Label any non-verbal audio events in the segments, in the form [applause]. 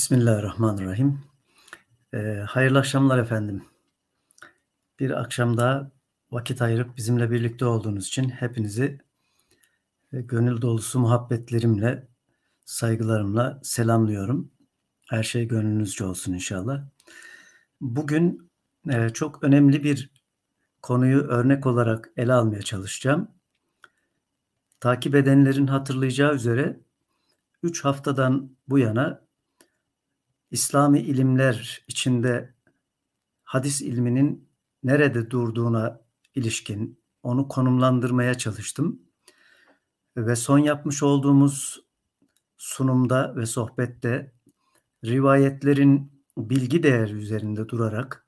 Bismillahirrahmanirrahim. Ee, hayırlı akşamlar efendim. Bir akşamda vakit ayırıp bizimle birlikte olduğunuz için hepinizi e, gönül dolusu muhabbetlerimle, saygılarımla selamlıyorum. Her şey gönlünüzce olsun inşallah. Bugün e, çok önemli bir konuyu örnek olarak ele almaya çalışacağım. Takip edenlerin hatırlayacağı üzere 3 haftadan bu yana İslami ilimler içinde hadis ilminin nerede durduğuna ilişkin onu konumlandırmaya çalıştım. Ve son yapmış olduğumuz sunumda ve sohbette rivayetlerin bilgi değeri üzerinde durarak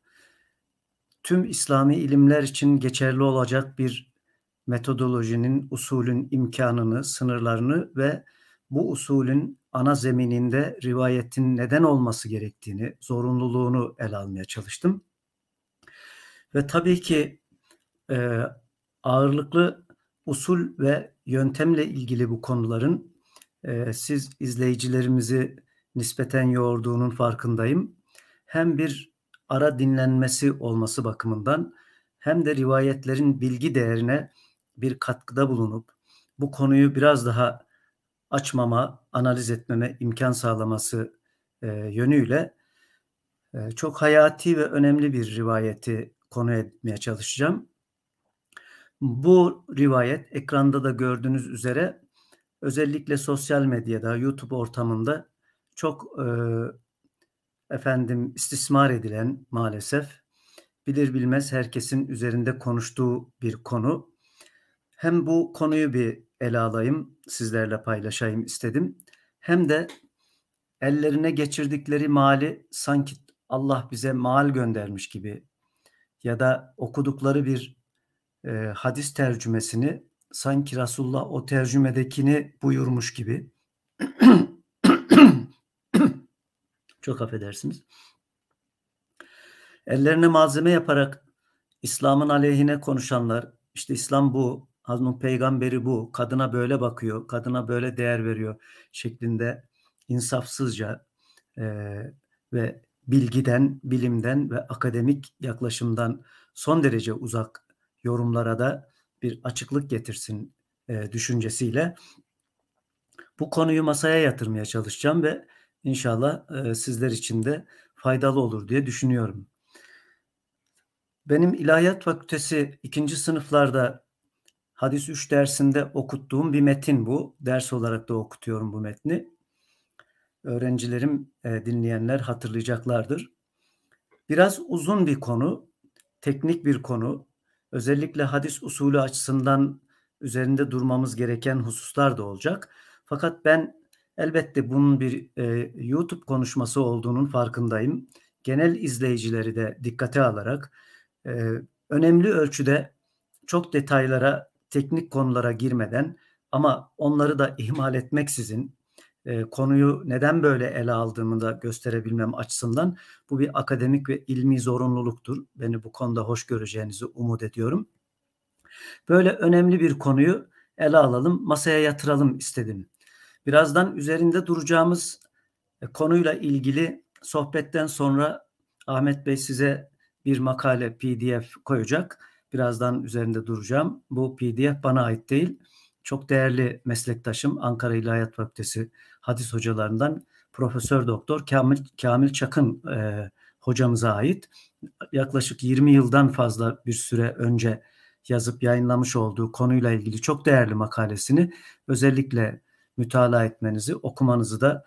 tüm İslami ilimler için geçerli olacak bir metodolojinin, usulün imkanını, sınırlarını ve bu usulün ana zemininde rivayetin neden olması gerektiğini, zorunluluğunu ele almaya çalıştım. Ve tabii ki e, ağırlıklı usul ve yöntemle ilgili bu konuların e, siz izleyicilerimizi nispeten yoğurduğunun farkındayım. Hem bir ara dinlenmesi olması bakımından hem de rivayetlerin bilgi değerine bir katkıda bulunup bu konuyu biraz daha açmama, analiz etmeme imkan sağlaması e, yönüyle e, çok hayati ve önemli bir rivayeti konu etmeye çalışacağım. Bu rivayet ekranda da gördüğünüz üzere özellikle sosyal medyada, YouTube ortamında çok e, efendim istismar edilen maalesef bilir bilmez herkesin üzerinde konuştuğu bir konu. Hem bu konuyu bir ele alayım sizlerle paylaşayım istedim. Hem de ellerine geçirdikleri mali sanki Allah bize mal göndermiş gibi ya da okudukları bir e, hadis tercümesini sanki Resulullah o tercümedekini buyurmuş gibi [clears throat] çok affedersiniz. Ellerine malzeme yaparak İslam'ın aleyhine konuşanlar, işte İslam bu, Azmun peygamberi bu. Kadına böyle bakıyor, kadına böyle değer veriyor şeklinde insafsızca e, ve bilgiden, bilimden ve akademik yaklaşımdan son derece uzak yorumlara da bir açıklık getirsin e, düşüncesiyle bu konuyu masaya yatırmaya çalışacağım ve inşallah e, sizler için de faydalı olur diye düşünüyorum. Benim İlahiyat Fakültesi ikinci sınıflarda Hadis 3 dersinde okuttuğum bir metin bu. Ders olarak da okutuyorum bu metni. Öğrencilerim, e, dinleyenler hatırlayacaklardır. Biraz uzun bir konu, teknik bir konu. Özellikle hadis usulü açısından üzerinde durmamız gereken hususlar da olacak. Fakat ben elbette bunun bir e, YouTube konuşması olduğunun farkındayım. Genel izleyicileri de dikkate alarak e, önemli ölçüde çok detaylara teknik konulara girmeden ama onları da ihmal etmeksizin e, konuyu neden böyle ele aldığımı da gösterebilmem açısından bu bir akademik ve ilmi zorunluluktur. Beni bu konuda hoş göreceğinizi umut ediyorum. Böyle önemli bir konuyu ele alalım, masaya yatıralım istedim. Birazdan üzerinde duracağımız e, konuyla ilgili sohbetten sonra Ahmet Bey size bir makale PDF koyacak birazdan üzerinde duracağım. Bu PDF bana ait değil. Çok değerli meslektaşım Ankara İlahiyat Fakültesi hadis hocalarından Profesör Doktor Kamil, Kamil Çakın e, hocamıza ait. Yaklaşık 20 yıldan fazla bir süre önce yazıp yayınlamış olduğu konuyla ilgili çok değerli makalesini özellikle mütalaa etmenizi, okumanızı da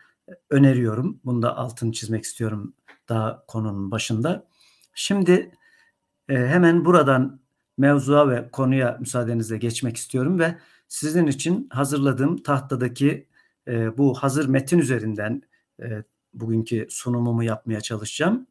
öneriyorum. Bunda altını çizmek istiyorum daha konunun başında. Şimdi e, hemen buradan mevzuya ve konuya müsaadenizle geçmek istiyorum ve sizin için hazırladığım tahtadaki e, bu hazır metin üzerinden e, bugünkü sunumumu yapmaya çalışacağım.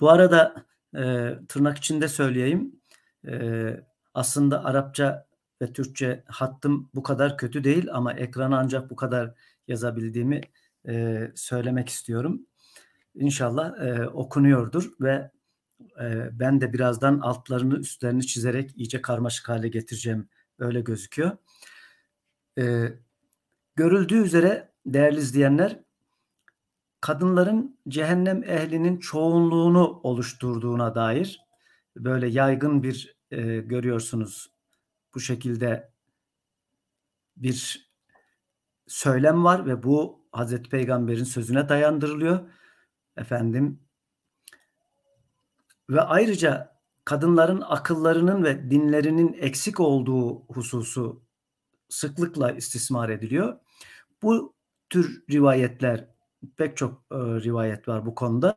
Bu arada e, tırnak içinde söyleyeyim e, aslında Arapça ve Türkçe hattım bu kadar kötü değil ama ekrana ancak bu kadar yazabildiğimi e, söylemek istiyorum. İnşallah e, okunuyordur ve ben de birazdan altlarını üstlerini çizerek iyice karmaşık hale getireceğim. Öyle gözüküyor. E, görüldüğü üzere değerli izleyenler kadınların cehennem ehlinin çoğunluğunu oluşturduğuna dair böyle yaygın bir e, görüyorsunuz bu şekilde bir söylem var ve bu Hazreti Peygamber'in sözüne dayandırılıyor. Efendim ve ayrıca kadınların akıllarının ve dinlerinin eksik olduğu hususu sıklıkla istismar ediliyor. Bu tür rivayetler pek çok e, rivayet var bu konuda.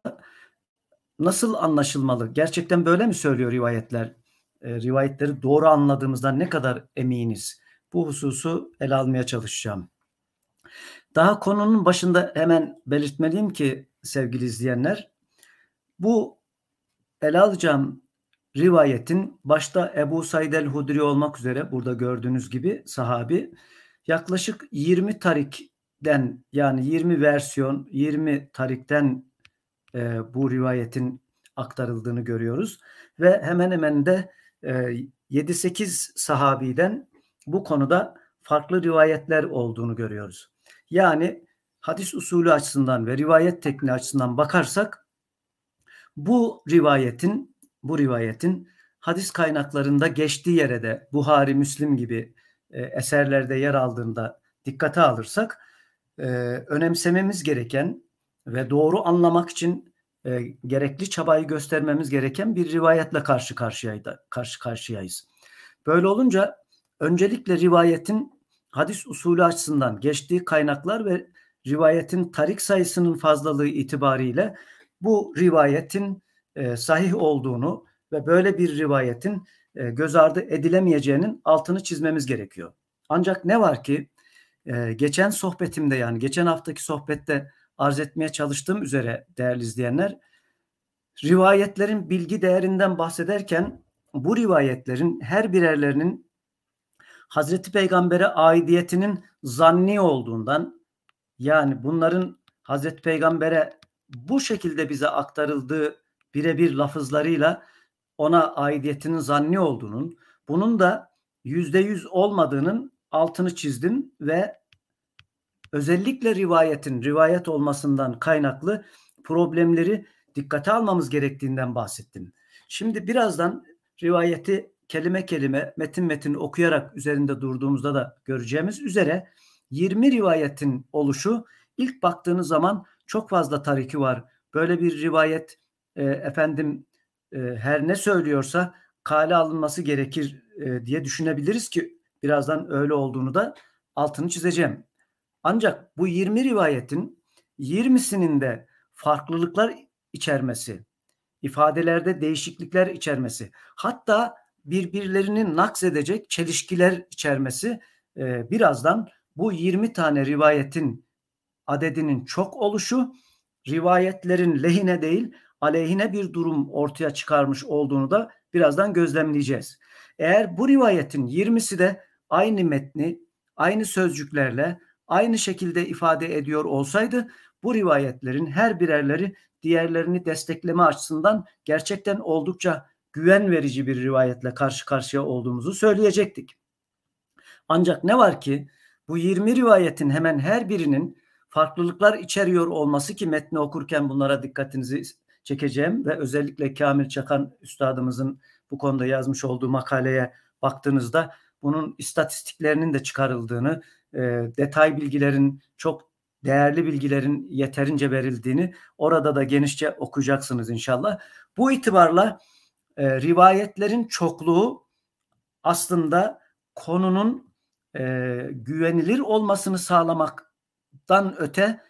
Nasıl anlaşılmalı? Gerçekten böyle mi söylüyor rivayetler? E, rivayetleri doğru anladığımızdan ne kadar eminiz? Bu hususu ele almaya çalışacağım. Daha konunun başında hemen belirtmeliyim ki sevgili izleyenler, bu ele alacağım rivayetin başta Ebu Said el-Hudri olmak üzere burada gördüğünüz gibi sahabi yaklaşık 20 tarikten yani 20 versiyon 20 tarikten e, bu rivayetin aktarıldığını görüyoruz ve hemen hemen de e, 7-8 sahabiden bu konuda farklı rivayetler olduğunu görüyoruz. Yani hadis usulü açısından ve rivayet tekniği açısından bakarsak bu rivayetin bu rivayetin hadis kaynaklarında geçtiği yere de Buhari, Müslim gibi e, eserlerde yer aldığında dikkate alırsak e, önemsememiz gereken ve doğru anlamak için e, gerekli çabayı göstermemiz gereken bir rivayetle karşı karşıyaydı, karşı karşıyayız. Böyle olunca öncelikle rivayetin hadis usulü açısından geçtiği kaynaklar ve rivayetin tarik sayısının fazlalığı itibariyle bu rivayetin e, sahih olduğunu ve böyle bir rivayetin e, göz ardı edilemeyeceğinin altını çizmemiz gerekiyor. Ancak ne var ki e, geçen sohbetimde yani geçen haftaki sohbette arz etmeye çalıştığım üzere değerli izleyenler rivayetlerin bilgi değerinden bahsederken bu rivayetlerin her birerlerinin Hazreti Peygamber'e aidiyetinin zanni olduğundan yani bunların Hazreti Peygamber'e bu şekilde bize aktarıldığı birebir lafızlarıyla ona aidiyetinin zanni olduğunun, bunun da yüzde yüz olmadığının altını çizdim ve özellikle rivayetin rivayet olmasından kaynaklı problemleri dikkate almamız gerektiğinden bahsettim. Şimdi birazdan rivayeti kelime kelime metin metin okuyarak üzerinde durduğumuzda da göreceğimiz üzere 20 rivayetin oluşu ilk baktığınız zaman çok fazla tariki var. Böyle bir rivayet e, efendim e, her ne söylüyorsa kale alınması gerekir e, diye düşünebiliriz ki birazdan öyle olduğunu da altını çizeceğim. Ancak bu 20 rivayetin 20'sinin de farklılıklar içermesi, ifadelerde değişiklikler içermesi, hatta birbirlerini naks edecek çelişkiler içermesi e, birazdan bu 20 tane rivayetin adedinin çok oluşu rivayetlerin lehine değil aleyhine bir durum ortaya çıkarmış olduğunu da birazdan gözlemleyeceğiz. Eğer bu rivayetin 20'si de aynı metni, aynı sözcüklerle aynı şekilde ifade ediyor olsaydı bu rivayetlerin her birerleri diğerlerini destekleme açısından gerçekten oldukça güven verici bir rivayetle karşı karşıya olduğumuzu söyleyecektik. Ancak ne var ki bu 20 rivayetin hemen her birinin farklılıklar içeriyor olması ki metni okurken bunlara dikkatinizi çekeceğim ve özellikle Kamil Çakan üstadımızın bu konuda yazmış olduğu makaleye baktığınızda bunun istatistiklerinin de çıkarıldığını, e, detay bilgilerin çok değerli bilgilerin yeterince verildiğini orada da genişçe okuyacaksınız inşallah. Bu itibarla e, rivayetlerin çokluğu aslında konunun e, güvenilir olmasını sağlamak dan öte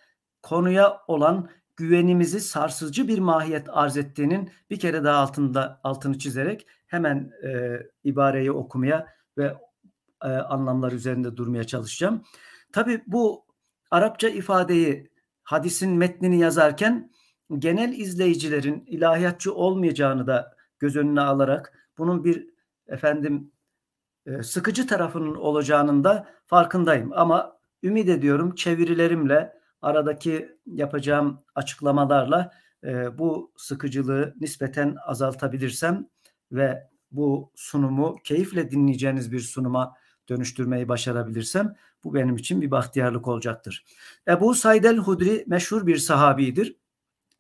konuya olan güvenimizi sarsıcı bir mahiyet arz ettiğinin bir kere daha altında altını çizerek hemen e, ibareyi okumaya ve e, anlamlar üzerinde durmaya çalışacağım. Tabi bu Arapça ifadeyi hadisin metnini yazarken genel izleyicilerin ilahiyatçı olmayacağını da göz önüne alarak bunun bir efendim e, sıkıcı tarafının olacağının da farkındayım. Ama Ümit ediyorum çevirilerimle aradaki yapacağım açıklamalarla e, bu sıkıcılığı nispeten azaltabilirsem ve bu sunumu keyifle dinleyeceğiniz bir sunuma dönüştürmeyi başarabilirsem bu benim için bir bahtiyarlık olacaktır. Ebu Said el-Hudri meşhur bir sahabidir.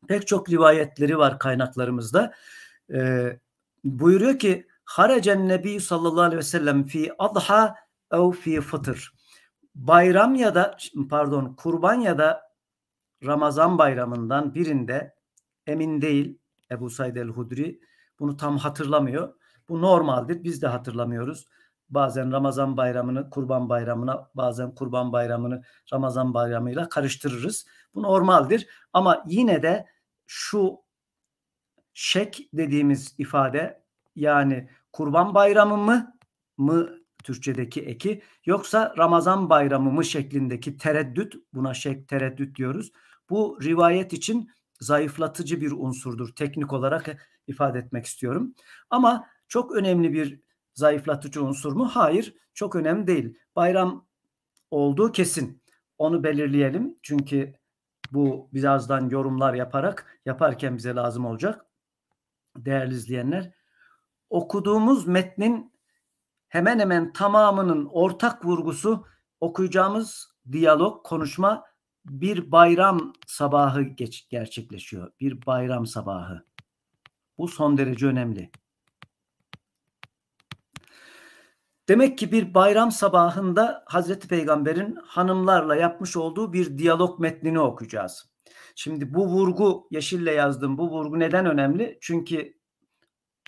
Pek çok rivayetleri var kaynaklarımızda. Ee, buyuruyor ki Haracen Nebi sallallahu aleyhi ve sellem fi adha ev fi fıtır bayram ya da pardon kurban ya da Ramazan bayramından birinde emin değil Ebu Said el-Hudri bunu tam hatırlamıyor. Bu normaldir. Biz de hatırlamıyoruz. Bazen Ramazan bayramını kurban bayramına, bazen kurban bayramını Ramazan bayramıyla karıştırırız. Bu normaldir. Ama yine de şu şek dediğimiz ifade yani kurban bayramı mı mı Türkçedeki eki yoksa Ramazan bayramı mı şeklindeki tereddüt buna şek tereddüt diyoruz. Bu rivayet için zayıflatıcı bir unsurdur teknik olarak ifade etmek istiyorum. Ama çok önemli bir zayıflatıcı unsur mu? Hayır, çok önemli değil. Bayram olduğu kesin. Onu belirleyelim. Çünkü bu birazdan yorumlar yaparak yaparken bize lazım olacak. Değerli izleyenler, okuduğumuz metnin hemen hemen tamamının ortak vurgusu okuyacağımız diyalog, konuşma bir bayram sabahı geç, gerçekleşiyor. Bir bayram sabahı. Bu son derece önemli. Demek ki bir bayram sabahında Hazreti Peygamber'in hanımlarla yapmış olduğu bir diyalog metnini okuyacağız. Şimdi bu vurgu yeşille yazdım. Bu vurgu neden önemli? Çünkü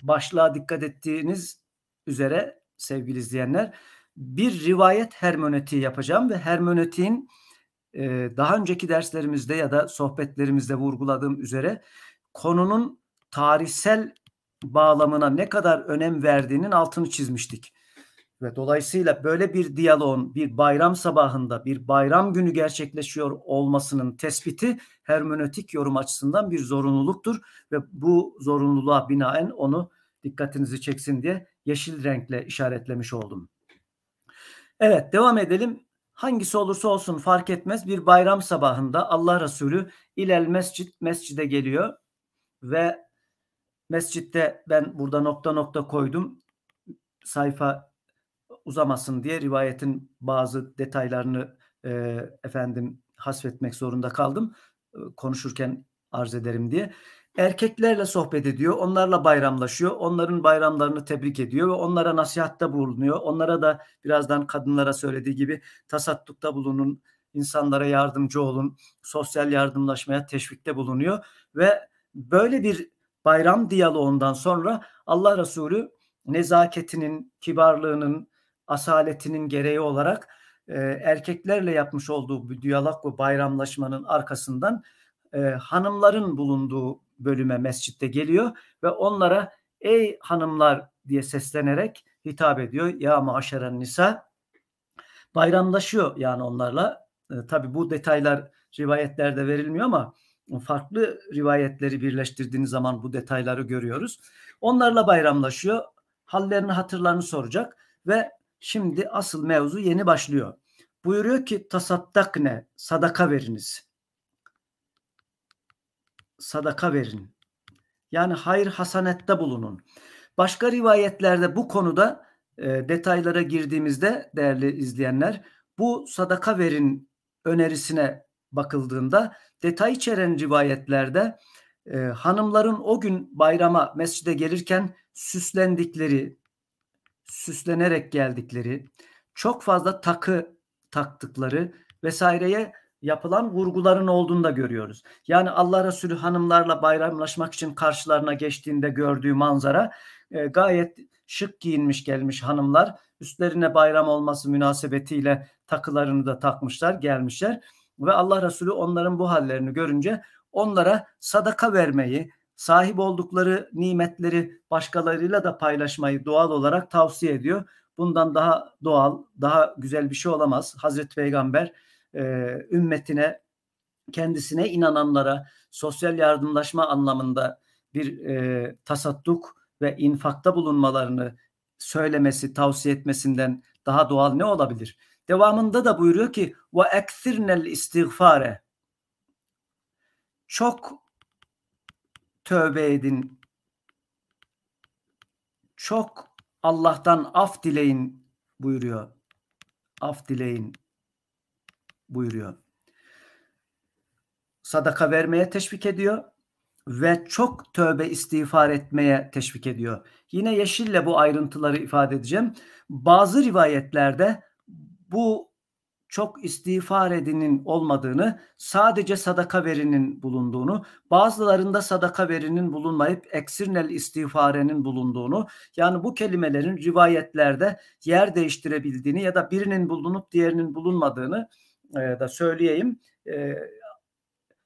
başlığa dikkat ettiğiniz üzere sevgili izleyenler. Bir rivayet hermenötiği yapacağım ve hermenötiğin e, daha önceki derslerimizde ya da sohbetlerimizde vurguladığım üzere konunun tarihsel bağlamına ne kadar önem verdiğinin altını çizmiştik. Ve dolayısıyla böyle bir diyaloğun bir bayram sabahında bir bayram günü gerçekleşiyor olmasının tespiti hermenötik yorum açısından bir zorunluluktur ve bu zorunluluğa binaen onu dikkatinizi çeksin diye yeşil renkle işaretlemiş oldum. Evet devam edelim. Hangisi olursa olsun fark etmez bir bayram sabahında Allah Resulü ilel mescit mescide geliyor ve mescitte ben burada nokta nokta koydum. Sayfa uzamasın diye rivayetin bazı detaylarını e, efendim hasfetmek zorunda kaldım. E, konuşurken arz ederim diye erkeklerle sohbet ediyor. Onlarla bayramlaşıyor. Onların bayramlarını tebrik ediyor ve onlara nasihatta bulunuyor. Onlara da birazdan kadınlara söylediği gibi tasattukta bulunun, insanlara yardımcı olun, sosyal yardımlaşmaya teşvikte bulunuyor ve böyle bir bayram diyaloğundan sonra Allah Resulü nezaketinin, kibarlığının, asaletinin gereği olarak e, erkeklerle yapmış olduğu bir diyalog ve bayramlaşmanın arkasından e, hanımların bulunduğu bölüme mescitte geliyor ve onlara ey hanımlar diye seslenerek hitap ediyor. Ya maşeren nisa bayramlaşıyor yani onlarla. E, tabii bu detaylar rivayetlerde verilmiyor ama farklı rivayetleri birleştirdiğiniz zaman bu detayları görüyoruz. Onlarla bayramlaşıyor. Hallerini hatırlarını soracak ve şimdi asıl mevzu yeni başlıyor. Buyuruyor ki tasaddakne sadaka veriniz sadaka verin. Yani hayır hasanette bulunun. Başka rivayetlerde bu konuda e, detaylara girdiğimizde değerli izleyenler bu sadaka verin önerisine bakıldığında detay içeren rivayetlerde e, hanımların o gün bayrama mescide gelirken süslendikleri, süslenerek geldikleri, çok fazla takı taktıkları vesaireye yapılan vurguların olduğunu da görüyoruz. Yani Allah Resulü hanımlarla bayramlaşmak için karşılarına geçtiğinde gördüğü manzara e, gayet şık giyinmiş gelmiş hanımlar. Üstlerine bayram olması münasebetiyle takılarını da takmışlar gelmişler. Ve Allah Resulü onların bu hallerini görünce onlara sadaka vermeyi, sahip oldukları nimetleri başkalarıyla da paylaşmayı doğal olarak tavsiye ediyor. Bundan daha doğal, daha güzel bir şey olamaz. Hazreti Peygamber e, ümmetine, kendisine inananlara sosyal yardımlaşma anlamında bir e, tasadduk ve infakta bulunmalarını söylemesi, tavsiye etmesinden daha doğal ne olabilir? Devamında da buyuruyor ki ve ekthirnel istiğfare. Çok tövbe edin. Çok Allah'tan af dileyin buyuruyor. Af dileyin buyuruyor. Sadaka vermeye teşvik ediyor ve çok tövbe istiğfar etmeye teşvik ediyor. Yine yeşille bu ayrıntıları ifade edeceğim. Bazı rivayetlerde bu çok istiğfar edinin olmadığını, sadece sadaka verinin bulunduğunu, bazılarında sadaka verinin bulunmayıp eksirnel istiğfarenin bulunduğunu, yani bu kelimelerin rivayetlerde yer değiştirebildiğini ya da birinin bulunup diğerinin bulunmadığını e, da söyleyeyim. E,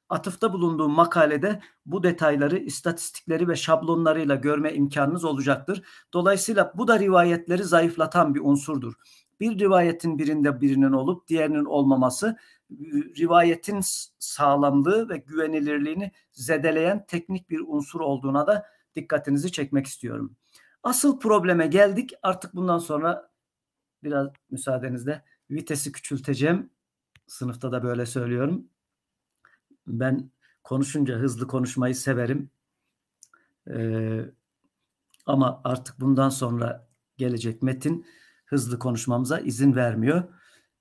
atıfta bulunduğum makalede bu detayları, istatistikleri ve şablonlarıyla görme imkanınız olacaktır. Dolayısıyla bu da rivayetleri zayıflatan bir unsurdur. Bir rivayetin birinde birinin olup diğerinin olmaması rivayetin sağlamlığı ve güvenilirliğini zedeleyen teknik bir unsur olduğuna da dikkatinizi çekmek istiyorum. Asıl probleme geldik. Artık bundan sonra biraz müsaadenizle vitesi küçülteceğim sınıfta da böyle söylüyorum. Ben konuşunca hızlı konuşmayı severim. Ee, ama artık bundan sonra gelecek metin hızlı konuşmamıza izin vermiyor.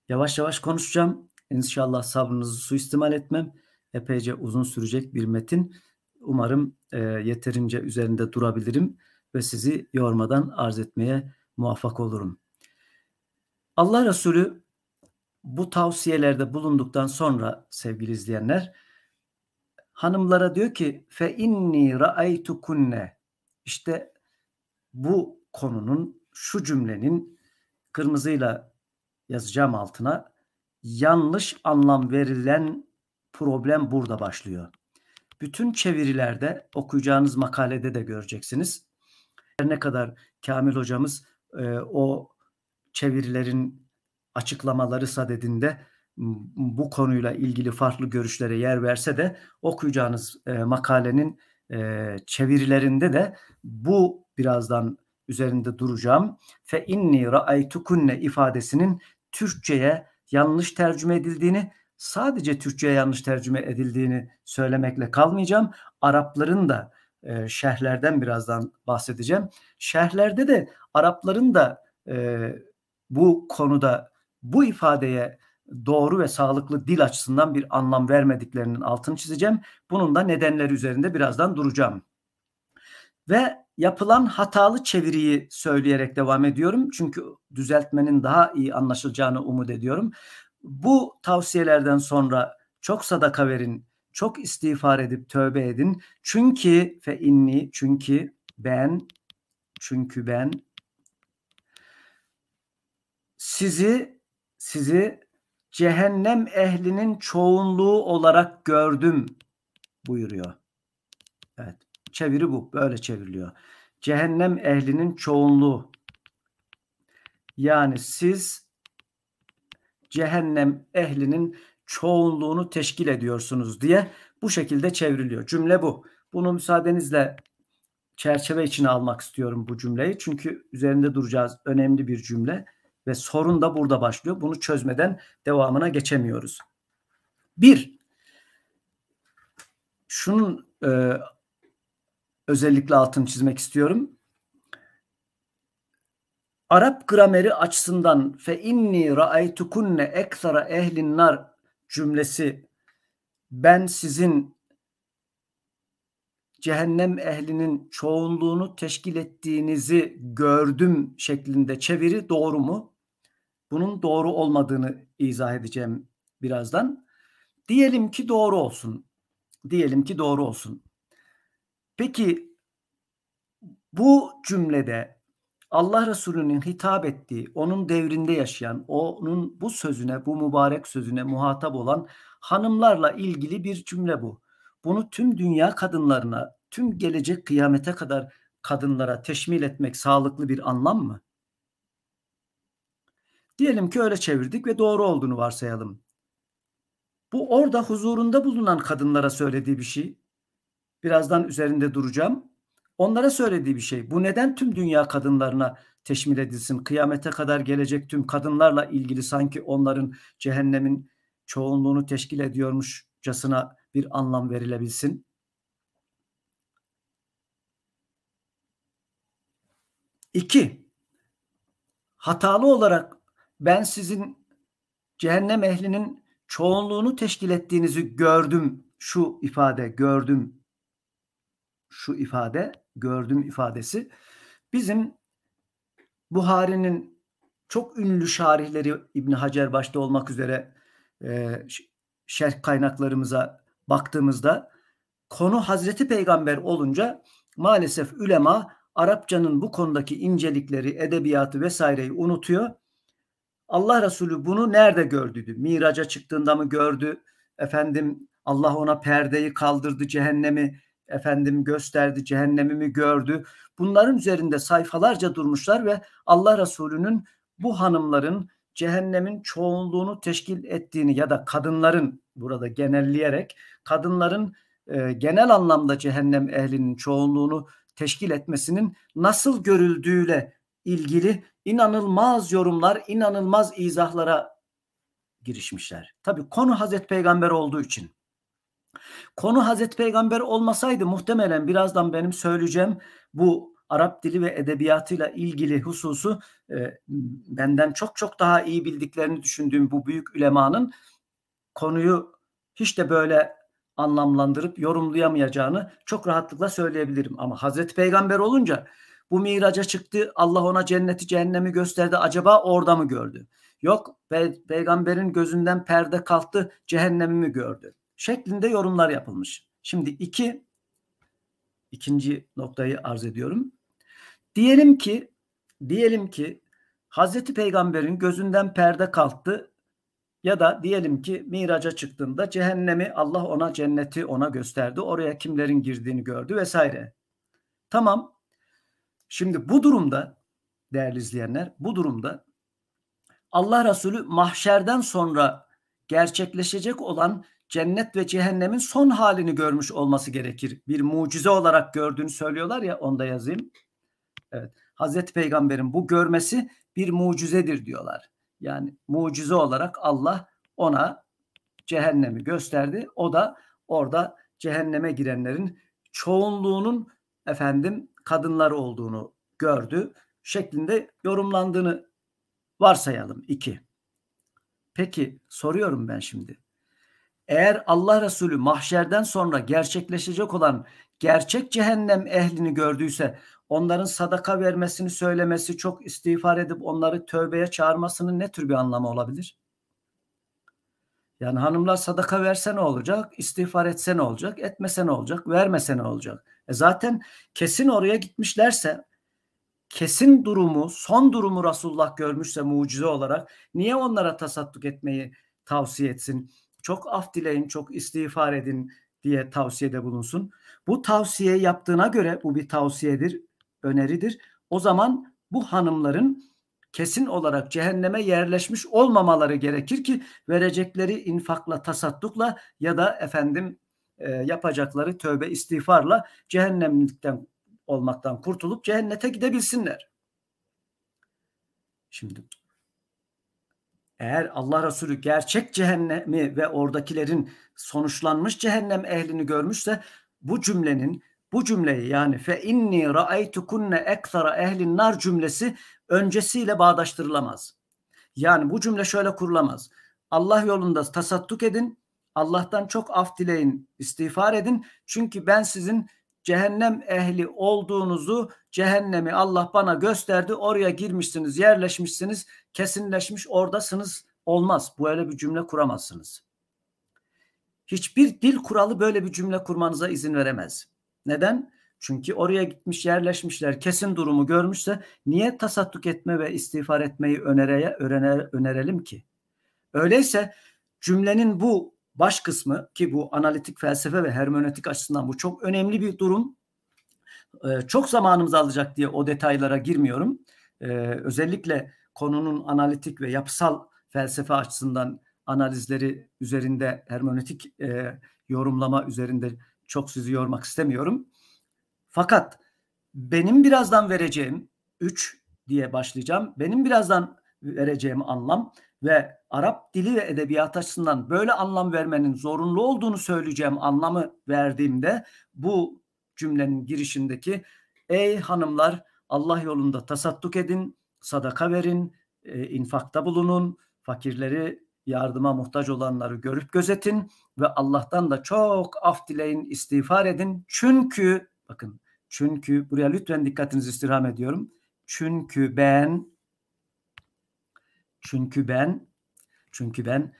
Yavaş yavaş konuşacağım. İnşallah sabrınızı suistimal etmem. Epeyce uzun sürecek bir metin. Umarım e, yeterince üzerinde durabilirim ve sizi yormadan arz etmeye muvaffak olurum. Allah Resulü bu tavsiyelerde bulunduktan sonra sevgili izleyenler hanımlara diyor ki fe inni raaytu kunne işte bu konunun şu cümlenin kırmızıyla yazacağım altına yanlış anlam verilen problem burada başlıyor. Bütün çevirilerde okuyacağınız makalede de göreceksiniz. Ne kadar Kamil hocamız e, o çevirilerin açıklamaları sadedinde bu konuyla ilgili farklı görüşlere yer verse de okuyacağınız e, makalenin e, çevirilerinde de bu birazdan üzerinde duracağım. Fe inni ra'aytukunne ifadesinin Türkçe'ye yanlış tercüme edildiğini sadece Türkçe'ye yanlış tercüme edildiğini söylemekle kalmayacağım. Arapların da e, şerhlerden birazdan bahsedeceğim. Şerhlerde de Arapların da e, bu konuda bu ifadeye doğru ve sağlıklı dil açısından bir anlam vermediklerinin altını çizeceğim. Bunun da nedenleri üzerinde birazdan duracağım. Ve yapılan hatalı çeviriyi söyleyerek devam ediyorum. Çünkü düzeltmenin daha iyi anlaşılacağını umut ediyorum. Bu tavsiyelerden sonra çok sadaka verin, çok istiğfar edip tövbe edin. Çünkü fe inni, çünkü ben, çünkü ben sizi sizi cehennem ehlinin çoğunluğu olarak gördüm buyuruyor. Evet. Çeviri bu. Böyle çevriliyor. Cehennem ehlinin çoğunluğu. Yani siz cehennem ehlinin çoğunluğunu teşkil ediyorsunuz diye bu şekilde çevriliyor. Cümle bu. Bunu müsaadenizle çerçeve içine almak istiyorum bu cümleyi. Çünkü üzerinde duracağız. Önemli bir cümle. Ve sorun da burada başlıyor. Bunu çözmeden devamına geçemiyoruz. Bir, şunun e, özellikle altını çizmek istiyorum. Arap grameri açısından fe inni ra'aytukunne eksara ehlin nar cümlesi ben sizin cehennem ehlinin çoğunluğunu teşkil ettiğinizi gördüm şeklinde çeviri doğru mu? Bunun doğru olmadığını izah edeceğim birazdan. Diyelim ki doğru olsun. Diyelim ki doğru olsun. Peki bu cümlede Allah Resulü'nün hitap ettiği, onun devrinde yaşayan, onun bu sözüne, bu mübarek sözüne muhatap olan hanımlarla ilgili bir cümle bu. Bunu tüm dünya kadınlarına, tüm gelecek kıyamete kadar kadınlara teşmil etmek sağlıklı bir anlam mı? Diyelim ki öyle çevirdik ve doğru olduğunu varsayalım. Bu orada huzurunda bulunan kadınlara söylediği bir şey. Birazdan üzerinde duracağım. Onlara söylediği bir şey. Bu neden tüm dünya kadınlarına teşmil edilsin? Kıyamete kadar gelecek tüm kadınlarla ilgili sanki onların cehennemin çoğunluğunu teşkil ediyormuşçasına bir anlam verilebilsin. İki, hatalı olarak ben sizin cehennem ehlinin çoğunluğunu teşkil ettiğinizi gördüm şu ifade gördüm şu ifade gördüm ifadesi bizim Buhari'nin çok ünlü şarihleri İbni Hacer başta olmak üzere e, şerh kaynaklarımıza baktığımızda konu Hazreti Peygamber olunca maalesef ülema Arapçanın bu konudaki incelikleri, edebiyatı vesaireyi unutuyor Allah Resulü bunu nerede gördüydü? Miraca çıktığında mı gördü? Efendim Allah ona perdeyi kaldırdı, cehennemi efendim gösterdi, cehennemi mi gördü? Bunların üzerinde sayfalarca durmuşlar ve Allah Resulü'nün bu hanımların cehennemin çoğunluğunu teşkil ettiğini ya da kadınların burada genelleyerek kadınların e, genel anlamda cehennem ehlinin çoğunluğunu teşkil etmesinin nasıl görüldüğüyle ilgili inanılmaz yorumlar, inanılmaz izahlara girişmişler. Tabi konu Hazreti Peygamber olduğu için. Konu Hazreti Peygamber olmasaydı muhtemelen birazdan benim söyleyeceğim bu Arap dili ve edebiyatıyla ilgili hususu e, benden çok çok daha iyi bildiklerini düşündüğüm bu büyük ülemanın konuyu hiç de böyle anlamlandırıp yorumlayamayacağını çok rahatlıkla söyleyebilirim. Ama Hazreti Peygamber olunca bu miraca çıktı. Allah ona cenneti cehennemi gösterdi. Acaba orada mı gördü? Yok pe- peygamberin gözünden perde kalktı. Cehennemi mi gördü? Şeklinde yorumlar yapılmış. Şimdi iki ikinci noktayı arz ediyorum. Diyelim ki diyelim ki Hazreti Peygamber'in gözünden perde kalktı ya da diyelim ki miraca çıktığında cehennemi Allah ona cenneti ona gösterdi. Oraya kimlerin girdiğini gördü vesaire. Tamam Şimdi bu durumda değerli izleyenler bu durumda Allah Resulü mahşerden sonra gerçekleşecek olan cennet ve cehennemin son halini görmüş olması gerekir. Bir mucize olarak gördüğünü söylüyorlar ya onda yazayım. Evet. Hazreti Peygamber'in bu görmesi bir mucizedir diyorlar. Yani mucize olarak Allah ona cehennemi gösterdi. O da orada cehenneme girenlerin çoğunluğunun efendim kadınlar olduğunu gördü şeklinde yorumlandığını varsayalım. iki Peki soruyorum ben şimdi. Eğer Allah Resulü mahşerden sonra gerçekleşecek olan gerçek cehennem ehlini gördüyse onların sadaka vermesini söylemesi, çok istiğfar edip onları tövbeye çağırmasının ne tür bir anlamı olabilir? Yani hanımlar sadaka verse ne olacak, istiğfar etse ne olacak, etmese ne olacak, vermese ne olacak? E zaten kesin oraya gitmişlerse kesin durumu, son durumu Resulullah görmüşse mucize olarak niye onlara tasadduk etmeyi tavsiye etsin? Çok af dileyin, çok istiğfar edin diye tavsiyede bulunsun. Bu tavsiye yaptığına göre bu bir tavsiyedir, öneridir. O zaman bu hanımların kesin olarak cehenneme yerleşmiş olmamaları gerekir ki verecekleri infakla, tasaddukla ya da efendim e, yapacakları tövbe istiğfarla cehennemlikten olmaktan kurtulup cehennete gidebilsinler. Şimdi eğer Allah Resulü gerçek cehennemi ve oradakilerin sonuçlanmış cehennem ehlini görmüşse bu cümlenin bu cümleyi yani fe inni ra'aytukunne eksara ehlin nar cümlesi öncesiyle bağdaştırılamaz. Yani bu cümle şöyle kurulamaz. Allah yolunda tasadduk edin. Allah'tan çok af dileyin, istiğfar edin. Çünkü ben sizin cehennem ehli olduğunuzu, cehennemi Allah bana gösterdi. Oraya girmişsiniz, yerleşmişsiniz, kesinleşmiş oradasınız. Olmaz. Böyle bir cümle kuramazsınız. Hiçbir dil kuralı böyle bir cümle kurmanıza izin veremez. Neden? Çünkü oraya gitmiş yerleşmişler kesin durumu görmüşse niye tasadduk etme ve istiğfar etmeyi önereye, öner, önerelim ki? Öyleyse cümlenin bu baş kısmı ki bu analitik felsefe ve hermenötik açısından bu çok önemli bir durum. Ee, çok zamanımız alacak diye o detaylara girmiyorum. Ee, özellikle konunun analitik ve yapısal felsefe açısından analizleri üzerinde hermenötik e, yorumlama üzerinde çok sizi yormak istemiyorum. Fakat benim birazdan vereceğim 3 diye başlayacağım. Benim birazdan vereceğim anlam ve Arap dili ve edebiyat açısından böyle anlam vermenin zorunlu olduğunu söyleyeceğim anlamı verdiğimde bu cümlenin girişindeki ey hanımlar Allah yolunda tasadduk edin, sadaka verin, e, infakta bulunun, fakirleri yardıma muhtaç olanları görüp gözetin ve Allah'tan da çok af dileyin, istiğfar edin. Çünkü bakın çünkü buraya lütfen dikkatinizi istirham ediyorum. Çünkü ben çünkü ben çünkü ben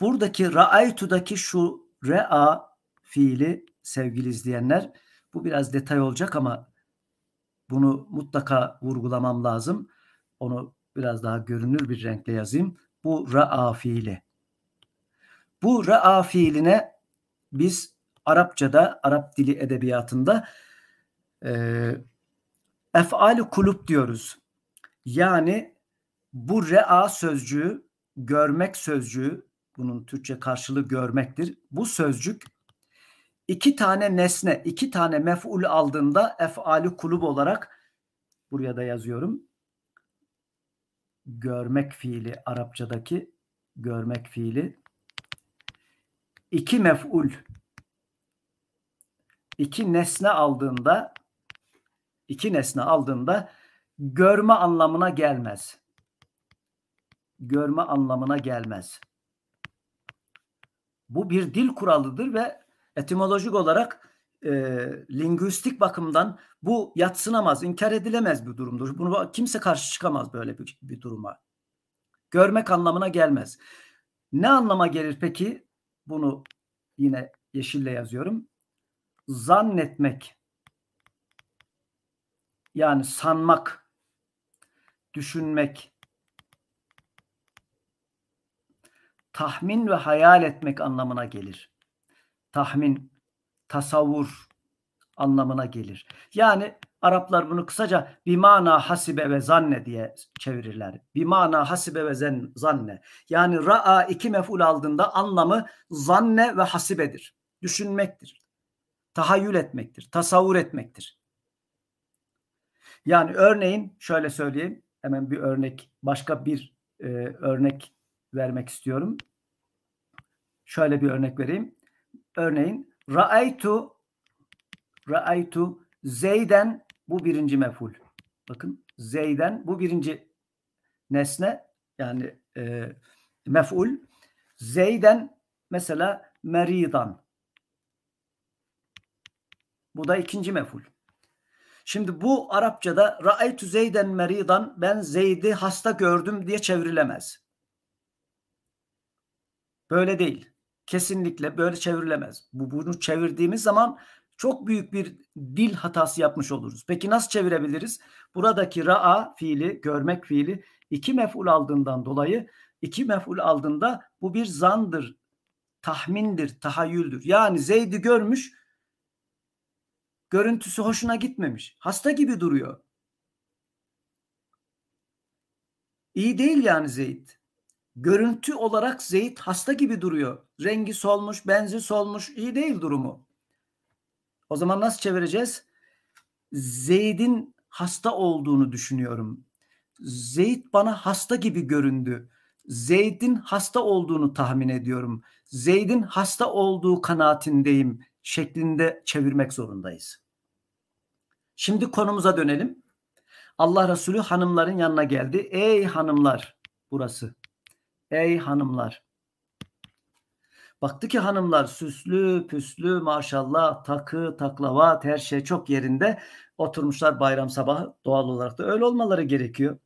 buradaki ra'aytu'daki şu re'a fiili sevgili izleyenler bu biraz detay olacak ama bunu mutlaka vurgulamam lazım. Onu biraz daha görünür bir renkle yazayım. Bu ra'a fiili. Bu ra'a fiiline biz Arapçada, Arap dili edebiyatında e, efali kulüp diyoruz. Yani bu rea sözcüğü görmek sözcüğü bunun Türkçe karşılığı görmektir. Bu sözcük iki tane nesne, iki tane mef'ul aldığında ef'ali kulub olarak buraya da yazıyorum. Görmek fiili Arapçadaki görmek fiili iki mef'ul iki nesne aldığında iki nesne aldığında görme anlamına gelmez görme anlamına gelmez. Bu bir dil kuralıdır ve etimolojik olarak e, lingüistik bakımdan bu yatsınamaz, inkar edilemez bir durumdur. Bunu kimse karşı çıkamaz böyle bir, bir duruma. Görmek anlamına gelmez. Ne anlama gelir peki? Bunu yine yeşille yazıyorum. Zannetmek. Yani sanmak, düşünmek, tahmin ve hayal etmek anlamına gelir. Tahmin, tasavvur anlamına gelir. Yani Araplar bunu kısaca bimana hasibe ve zanne diye çevirirler. Bimana hasibe ve zen, zanne. Yani ra'a iki meful aldığında anlamı zanne ve hasibedir. Düşünmektir. Tahayyül etmektir. Tasavvur etmektir. Yani örneğin şöyle söyleyeyim. Hemen bir örnek, başka bir e, örnek vermek istiyorum. Şöyle bir örnek vereyim. Örneğin ra'aytu ra'aytu Zeyden bu birinci meful. Bakın Zeyden bu birinci nesne yani e, mef'ul. Zeyden mesela meridan. Bu da ikinci mef'ul. Şimdi bu Arapçada ra'aytu zeyden meridan ben Zeyd'i hasta gördüm diye çevrilemez. Böyle değil kesinlikle böyle çevrilemez. Bu bunu çevirdiğimiz zaman çok büyük bir dil hatası yapmış oluruz. Peki nasıl çevirebiliriz? Buradaki ra'a fiili, görmek fiili iki mef'ul aldığından dolayı iki mef'ul aldığında bu bir zandır, tahmindir, tahayyüldür. Yani Zeyd'i görmüş, görüntüsü hoşuna gitmemiş. Hasta gibi duruyor. İyi değil yani Zeyd görüntü olarak Zeyd hasta gibi duruyor. Rengi solmuş, benzi solmuş, iyi değil durumu. O zaman nasıl çevireceğiz? Zeyd'in hasta olduğunu düşünüyorum. Zeyd bana hasta gibi göründü. Zeyd'in hasta olduğunu tahmin ediyorum. Zeyd'in hasta olduğu kanaatindeyim şeklinde çevirmek zorundayız. Şimdi konumuza dönelim. Allah Resulü hanımların yanına geldi. Ey hanımlar burası. Ey hanımlar. Baktı ki hanımlar süslü püslü maşallah takı taklava her şey çok yerinde oturmuşlar bayram sabahı doğal olarak da öyle olmaları gerekiyor.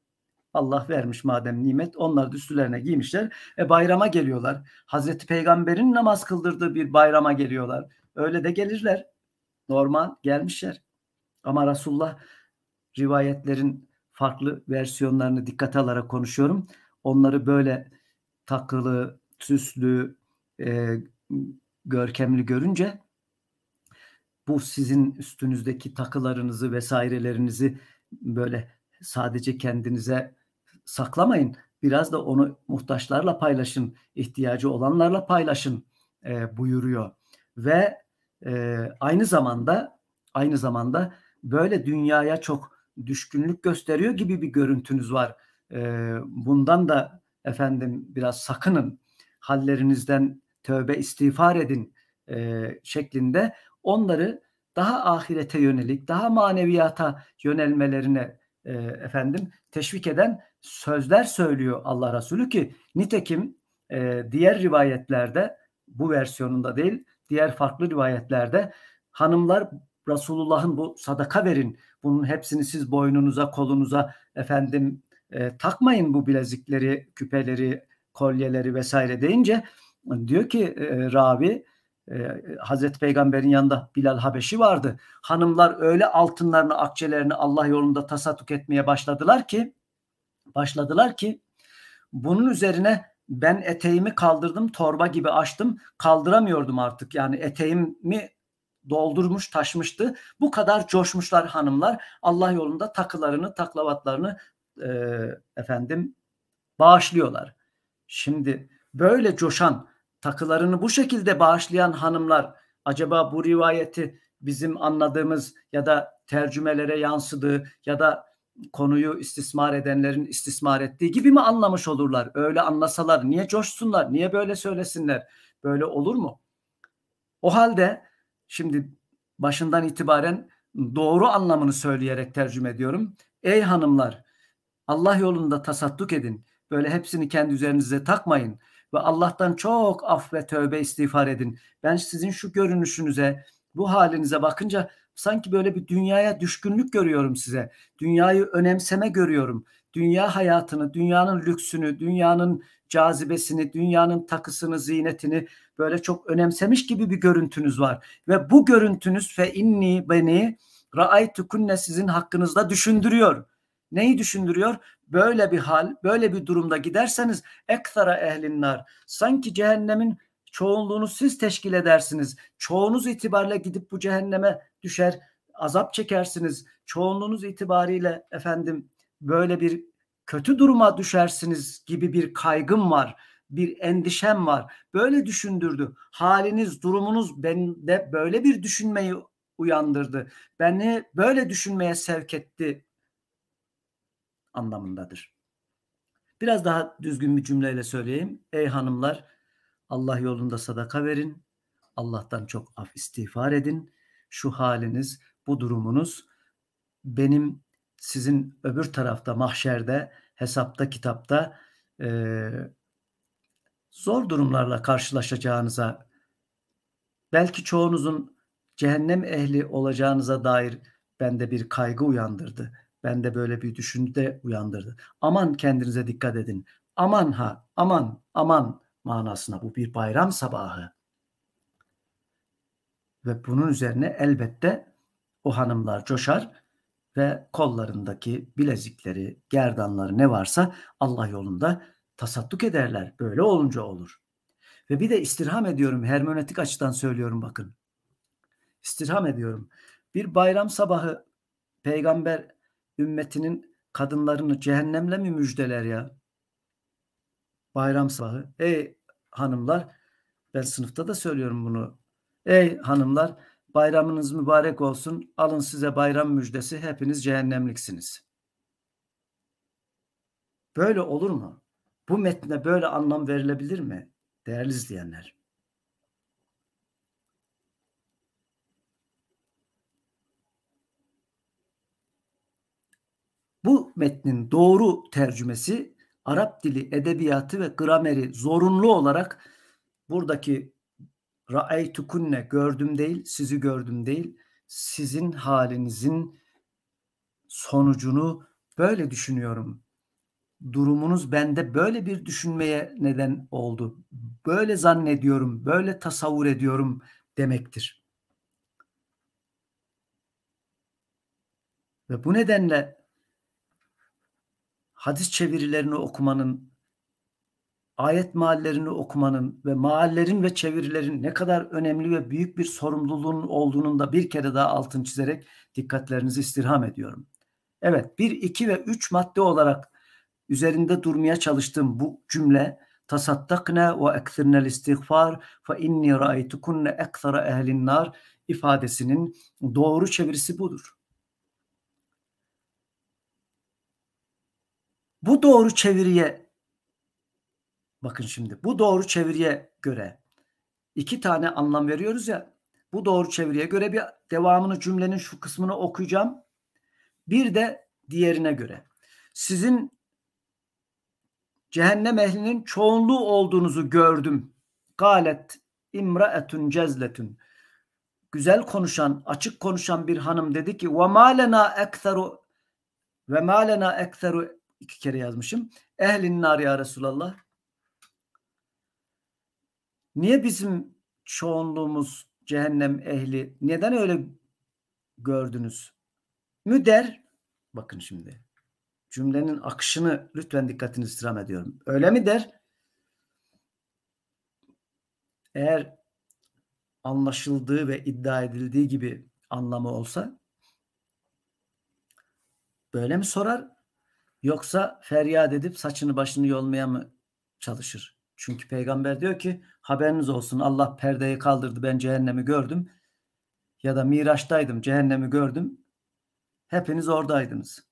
Allah vermiş madem nimet onlar da üstlerine giymişler. E bayrama geliyorlar. Hazreti Peygamber'in namaz kıldırdığı bir bayrama geliyorlar. Öyle de gelirler. Normal gelmişler. Ama Resulullah rivayetlerin farklı versiyonlarını dikkate alarak konuşuyorum. Onları böyle takılı, süslü, e, görkemli görünce bu sizin üstünüzdeki takılarınızı vesairelerinizi böyle sadece kendinize saklamayın. Biraz da onu muhtaçlarla paylaşın, ihtiyacı olanlarla paylaşın e, buyuruyor. Ve e, aynı zamanda aynı zamanda böyle dünyaya çok düşkünlük gösteriyor gibi bir görüntünüz var. E, bundan da efendim biraz sakının hallerinizden tövbe istiğfar edin e, şeklinde onları daha ahirete yönelik, daha maneviyata yönelmelerine e, efendim teşvik eden sözler söylüyor Allah Resulü ki nitekim e, diğer rivayetlerde bu versiyonunda değil, diğer farklı rivayetlerde hanımlar Resulullah'ın bu sadaka verin, bunun hepsini siz boynunuza, kolunuza efendim e, takmayın bu bilezikleri, küpeleri, kolyeleri vesaire deyince diyor ki e, Rabi e, Hazreti Peygamber'in yanında Bilal Habeşi vardı. Hanımlar öyle altınlarını, akçelerini Allah yolunda tasatuk etmeye başladılar ki başladılar ki bunun üzerine ben eteğimi kaldırdım, torba gibi açtım. Kaldıramıyordum artık. Yani eteğimi doldurmuş, taşmıştı. Bu kadar coşmuşlar hanımlar. Allah yolunda takılarını, taklavatlarını e, efendim bağışlıyorlar. Şimdi böyle coşan takılarını bu şekilde bağışlayan hanımlar acaba bu rivayeti bizim anladığımız ya da tercümelere yansıdığı ya da konuyu istismar edenlerin istismar ettiği gibi mi anlamış olurlar? Öyle anlasalar niye coşsunlar? Niye böyle söylesinler? Böyle olur mu? O halde şimdi başından itibaren doğru anlamını söyleyerek tercüme ediyorum. Ey hanımlar Allah yolunda tasadduk edin. Böyle hepsini kendi üzerinize takmayın ve Allah'tan çok af ve tövbe istiğfar edin. Ben sizin şu görünüşünüze, bu halinize bakınca sanki böyle bir dünyaya düşkünlük görüyorum size. Dünyayı önemseme görüyorum. Dünya hayatını, dünyanın lüksünü, dünyanın cazibesini, dünyanın takısını, ziynetini böyle çok önemsemiş gibi bir görüntünüz var. Ve bu görüntünüz fe inni beni raaytukunne sizin hakkınızda düşündürüyor. Neyi düşündürüyor? Böyle bir hal, böyle bir durumda giderseniz ekthara ehlinler Sanki cehennemin çoğunluğunu siz teşkil edersiniz. Çoğunuz itibariyle gidip bu cehenneme düşer, azap çekersiniz. Çoğunluğunuz itibariyle efendim böyle bir kötü duruma düşersiniz gibi bir kaygım var bir endişem var. Böyle düşündürdü. Haliniz, durumunuz bende böyle bir düşünmeyi uyandırdı. Beni böyle düşünmeye sevk etti anlamındadır. Biraz daha düzgün bir cümleyle söyleyeyim. Ey hanımlar Allah yolunda sadaka verin. Allah'tan çok af istiğfar edin. Şu haliniz, bu durumunuz benim sizin öbür tarafta mahşerde, hesapta, kitapta e, zor durumlarla karşılaşacağınıza, belki çoğunuzun cehennem ehli olacağınıza dair bende bir kaygı uyandırdı. Ben de böyle bir düşünce uyandırdı. Aman kendinize dikkat edin. Aman ha, aman, aman manasına bu bir bayram sabahı. Ve bunun üzerine elbette o hanımlar coşar ve kollarındaki bilezikleri, gerdanları ne varsa Allah yolunda tasadduk ederler. Böyle olunca olur. Ve bir de istirham ediyorum. Hermeneutik açıdan söylüyorum bakın. İstirham ediyorum. Bir bayram sabahı peygamber ümmetinin kadınlarını cehennemle mi müjdeler ya? Bayram sabahı. Ey hanımlar ben sınıfta da söylüyorum bunu. Ey hanımlar bayramınız mübarek olsun. Alın size bayram müjdesi. Hepiniz cehennemliksiniz. Böyle olur mu? Bu metne böyle anlam verilebilir mi? Değerli izleyenler. Bu metnin doğru tercümesi Arap dili edebiyatı ve grameri zorunlu olarak buradaki ra'eytukunne gördüm değil, sizi gördüm değil, sizin halinizin sonucunu böyle düşünüyorum. Durumunuz bende böyle bir düşünmeye neden oldu. Böyle zannediyorum, böyle tasavvur ediyorum demektir. Ve bu nedenle hadis çevirilerini okumanın, ayet mahallerini okumanın ve mahallerin ve çevirilerin ne kadar önemli ve büyük bir sorumluluğun olduğunun da bir kere daha altın çizerek dikkatlerinizi istirham ediyorum. Evet bir, iki ve üç madde olarak üzerinde durmaya çalıştığım bu cümle tasattakne ve ekthirnel istiğfar fe inni raitukunne ekthara ehlin nar ifadesinin doğru çevirisi budur. Bu doğru çeviriye bakın şimdi bu doğru çeviriye göre iki tane anlam veriyoruz ya bu doğru çeviriye göre bir devamını cümlenin şu kısmını okuyacağım. Bir de diğerine göre. Sizin cehennem ehlinin çoğunluğu olduğunuzu gördüm. Galet imraetun cezletun. Güzel konuşan, açık konuşan bir hanım dedi ki: "Ve malena ekseru ve malena ekseru iki kere yazmışım. Ehlin nar ya Resulallah. Niye bizim çoğunluğumuz cehennem ehli? Neden öyle gördünüz? Müder, bakın şimdi cümlenin akışını lütfen dikkatini istirham ediyorum. Öyle mi der? Eğer anlaşıldığı ve iddia edildiği gibi anlamı olsa böyle mi sorar? Yoksa feryat edip saçını başını yolmaya mı çalışır? Çünkü peygamber diyor ki haberiniz olsun Allah perdeyi kaldırdı ben cehennemi gördüm. Ya da Miraç'taydım cehennemi gördüm. Hepiniz oradaydınız.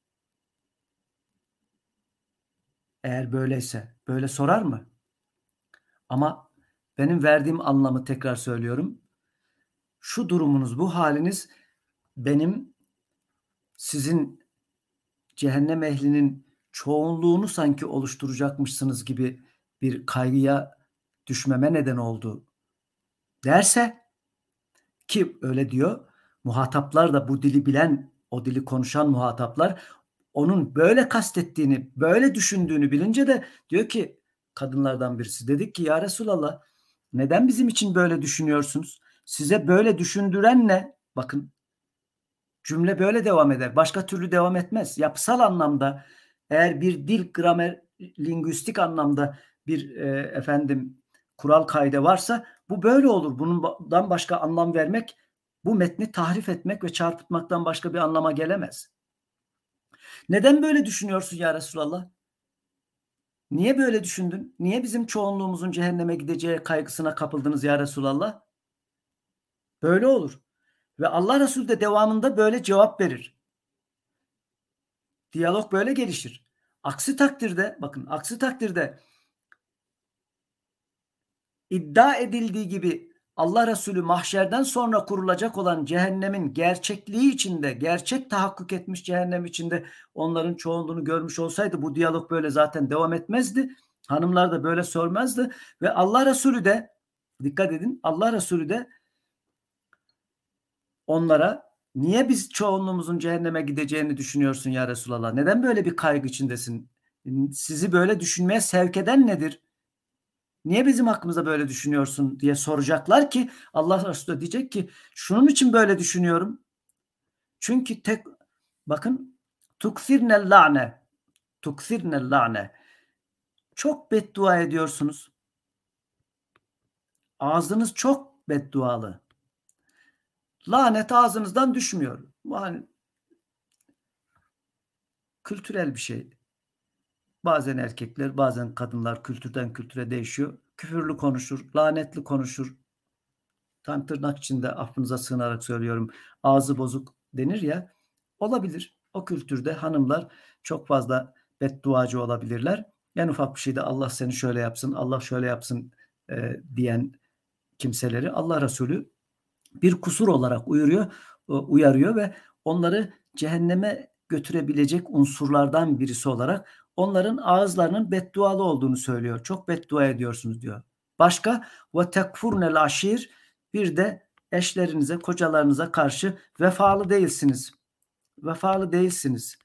Eğer böyleyse böyle sorar mı? Ama benim verdiğim anlamı tekrar söylüyorum. Şu durumunuz, bu haliniz benim sizin cehennem ehlinin çoğunluğunu sanki oluşturacakmışsınız gibi bir kaygıya düşmeme neden oldu derse ki öyle diyor muhataplar da bu dili bilen o dili konuşan muhataplar onun böyle kastettiğini böyle düşündüğünü bilince de diyor ki kadınlardan birisi dedik ki ya Resulallah neden bizim için böyle düşünüyorsunuz? Size böyle düşündüren ne? Bakın Cümle böyle devam eder. Başka türlü devam etmez. Yapısal anlamda eğer bir dil gramer lingüistik anlamda bir e, efendim kural kaydı varsa bu böyle olur. Bundan başka anlam vermek bu metni tahrif etmek ve çarpıtmaktan başka bir anlama gelemez. Neden böyle düşünüyorsun ya Resulallah? Niye böyle düşündün? Niye bizim çoğunluğumuzun cehenneme gideceği kaygısına kapıldınız ya Resulallah? Böyle olur. Ve Allah Resulü de devamında böyle cevap verir. Diyalog böyle gelişir. Aksi takdirde bakın aksi takdirde iddia edildiği gibi Allah Resulü mahşerden sonra kurulacak olan cehennemin gerçekliği içinde, gerçek tahakkuk etmiş cehennem içinde onların çoğunluğunu görmüş olsaydı bu diyalog böyle zaten devam etmezdi. Hanımlar da böyle sormazdı ve Allah Resulü de dikkat edin Allah Resulü de onlara niye biz çoğunluğumuzun cehenneme gideceğini düşünüyorsun ya Resulallah? Neden böyle bir kaygı içindesin? Sizi böyle düşünmeye sevk eden nedir? Niye bizim hakkımızda böyle düşünüyorsun diye soracaklar ki Allah Resulü diyecek ki şunun için böyle düşünüyorum. Çünkü tek bakın tuksirne lane tuksirne lane çok beddua ediyorsunuz. Ağzınız çok beddualı. Lanet ağzınızdan düşmüyor. Bu hani kültürel bir şey. Bazen erkekler, bazen kadınlar kültürden kültüre değişiyor. Küfürlü konuşur, lanetli konuşur. Tam tırnak içinde affınıza sığınarak söylüyorum. Ağzı bozuk denir ya. Olabilir. O kültürde hanımlar çok fazla bedduacı olabilirler. En ufak bir şeyde Allah seni şöyle yapsın, Allah şöyle yapsın e, diyen kimseleri Allah Resulü bir kusur olarak uyuruyor, e, uyarıyor ve onları cehenneme götürebilecek unsurlardan birisi olarak onların ağızlarının beddualı olduğunu söylüyor. Çok beddua ediyorsunuz diyor. Başka ve tekfurnel aşir bir de eşlerinize, kocalarınıza karşı vefalı değilsiniz. Vefalı değilsiniz.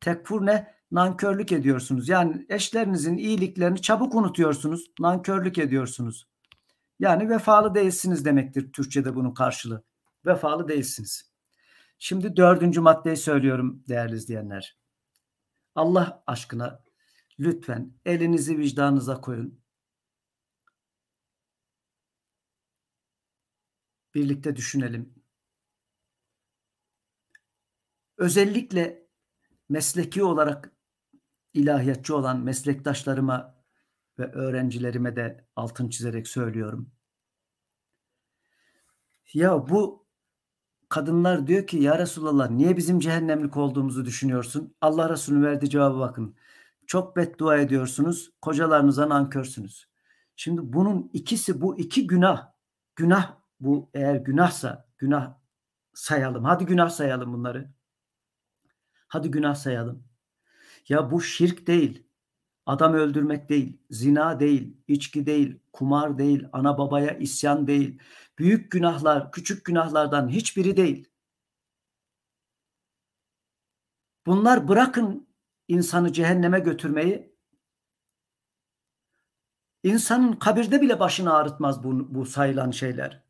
Tekfurne nankörlük ediyorsunuz. Yani eşlerinizin iyiliklerini çabuk unutuyorsunuz. Nankörlük ediyorsunuz. Yani vefalı değilsiniz demektir Türkçe'de bunun karşılığı. Vefalı değilsiniz. Şimdi dördüncü maddeyi söylüyorum değerli izleyenler. Allah aşkına lütfen elinizi vicdanınıza koyun. Birlikte düşünelim. Özellikle mesleki olarak ilahiyatçı olan meslektaşlarıma ve öğrencilerime de altın çizerek söylüyorum. Ya bu kadınlar diyor ki ya Resulallah niye bizim cehennemlik olduğumuzu düşünüyorsun? Allah Resulü verdiği cevabı bakın. Çok beddua ediyorsunuz, kocalarınıza nankörsünüz. Şimdi bunun ikisi bu iki günah. Günah bu eğer günahsa günah sayalım. Hadi günah sayalım bunları. Hadi günah sayalım. Ya bu şirk değil. Adam öldürmek değil, zina değil, içki değil, kumar değil, ana babaya isyan değil, büyük günahlar, küçük günahlardan hiçbiri değil. Bunlar bırakın insanı cehenneme götürmeyi. İnsanın kabirde bile başını ağrıtmaz bu, bu sayılan şeyler.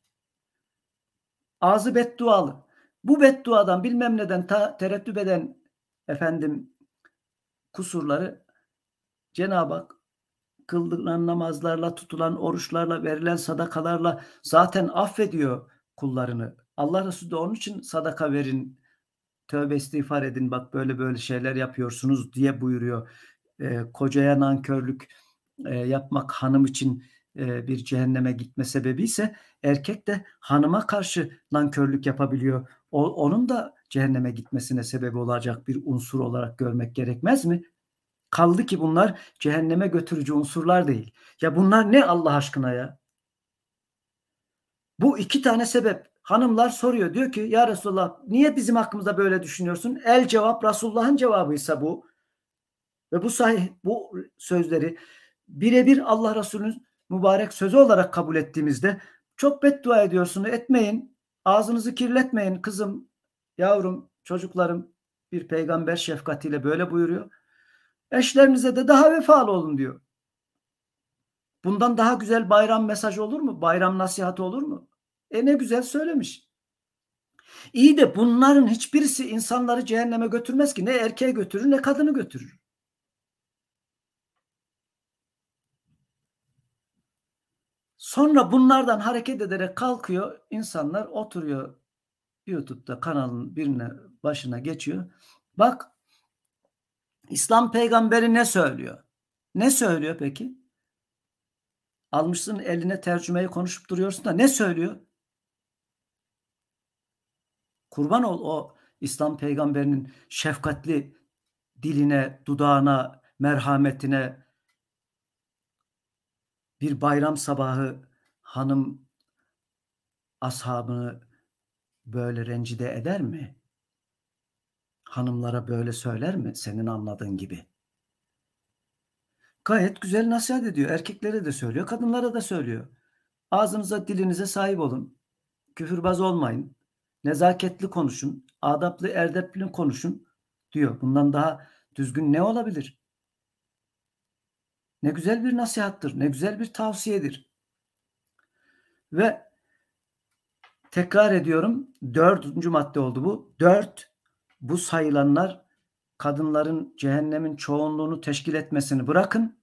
Ağzı beddualı. Bu bedduadan bilmem neden ta, tereddüt eden efendim kusurları Cenab-ı Hak kıldıkları namazlarla, tutulan oruçlarla, verilen sadakalarla zaten affediyor kullarını. Allah Resulü de onun için sadaka verin, tövbe istiğfar edin bak böyle böyle şeyler yapıyorsunuz diye buyuruyor. E, kocaya nankörlük e, yapmak hanım için e, bir cehenneme gitme sebebi ise erkek de hanıma karşı nankörlük yapabiliyor. O, onun da cehenneme gitmesine sebebi olacak bir unsur olarak görmek gerekmez mi? Kaldı ki bunlar cehenneme götürücü unsurlar değil. Ya bunlar ne Allah aşkına ya? Bu iki tane sebep. Hanımlar soruyor diyor ki ya Resulullah niye bizim hakkımızda böyle düşünüyorsun? El cevap Resulullah'ın cevabıysa bu. Ve bu sahih bu sözleri birebir Allah Resulü'nün mübarek sözü olarak kabul ettiğimizde çok beddua ediyorsunuz etmeyin. Ağzınızı kirletmeyin kızım, yavrum, çocuklarım bir peygamber şefkatiyle böyle buyuruyor. Eşlerinize de daha vefalı olun diyor. Bundan daha güzel bayram mesajı olur mu? Bayram nasihatı olur mu? E ne güzel söylemiş. İyi de bunların hiçbirisi insanları cehenneme götürmez ki. Ne erkeği götürür ne kadını götürür. Sonra bunlardan hareket ederek kalkıyor. insanlar oturuyor YouTube'da kanalın birine başına geçiyor. Bak İslam peygamberi ne söylüyor? Ne söylüyor peki? Almışsın eline tercümeyi konuşup duruyorsun da ne söylüyor? Kurban ol o İslam peygamberinin şefkatli diline, dudağına, merhametine bir bayram sabahı hanım ashabını böyle rencide eder mi? hanımlara böyle söyler mi senin anladığın gibi? Gayet güzel nasihat ediyor. Erkeklere de söylüyor, kadınlara da söylüyor. Ağzınıza, dilinize sahip olun. Küfürbaz olmayın. Nezaketli konuşun. Adaplı, erdepli konuşun diyor. Bundan daha düzgün ne olabilir? Ne güzel bir nasihattır, ne güzel bir tavsiyedir. Ve tekrar ediyorum, dördüncü madde oldu bu. Dört, bu sayılanlar kadınların cehennemin çoğunluğunu teşkil etmesini bırakın.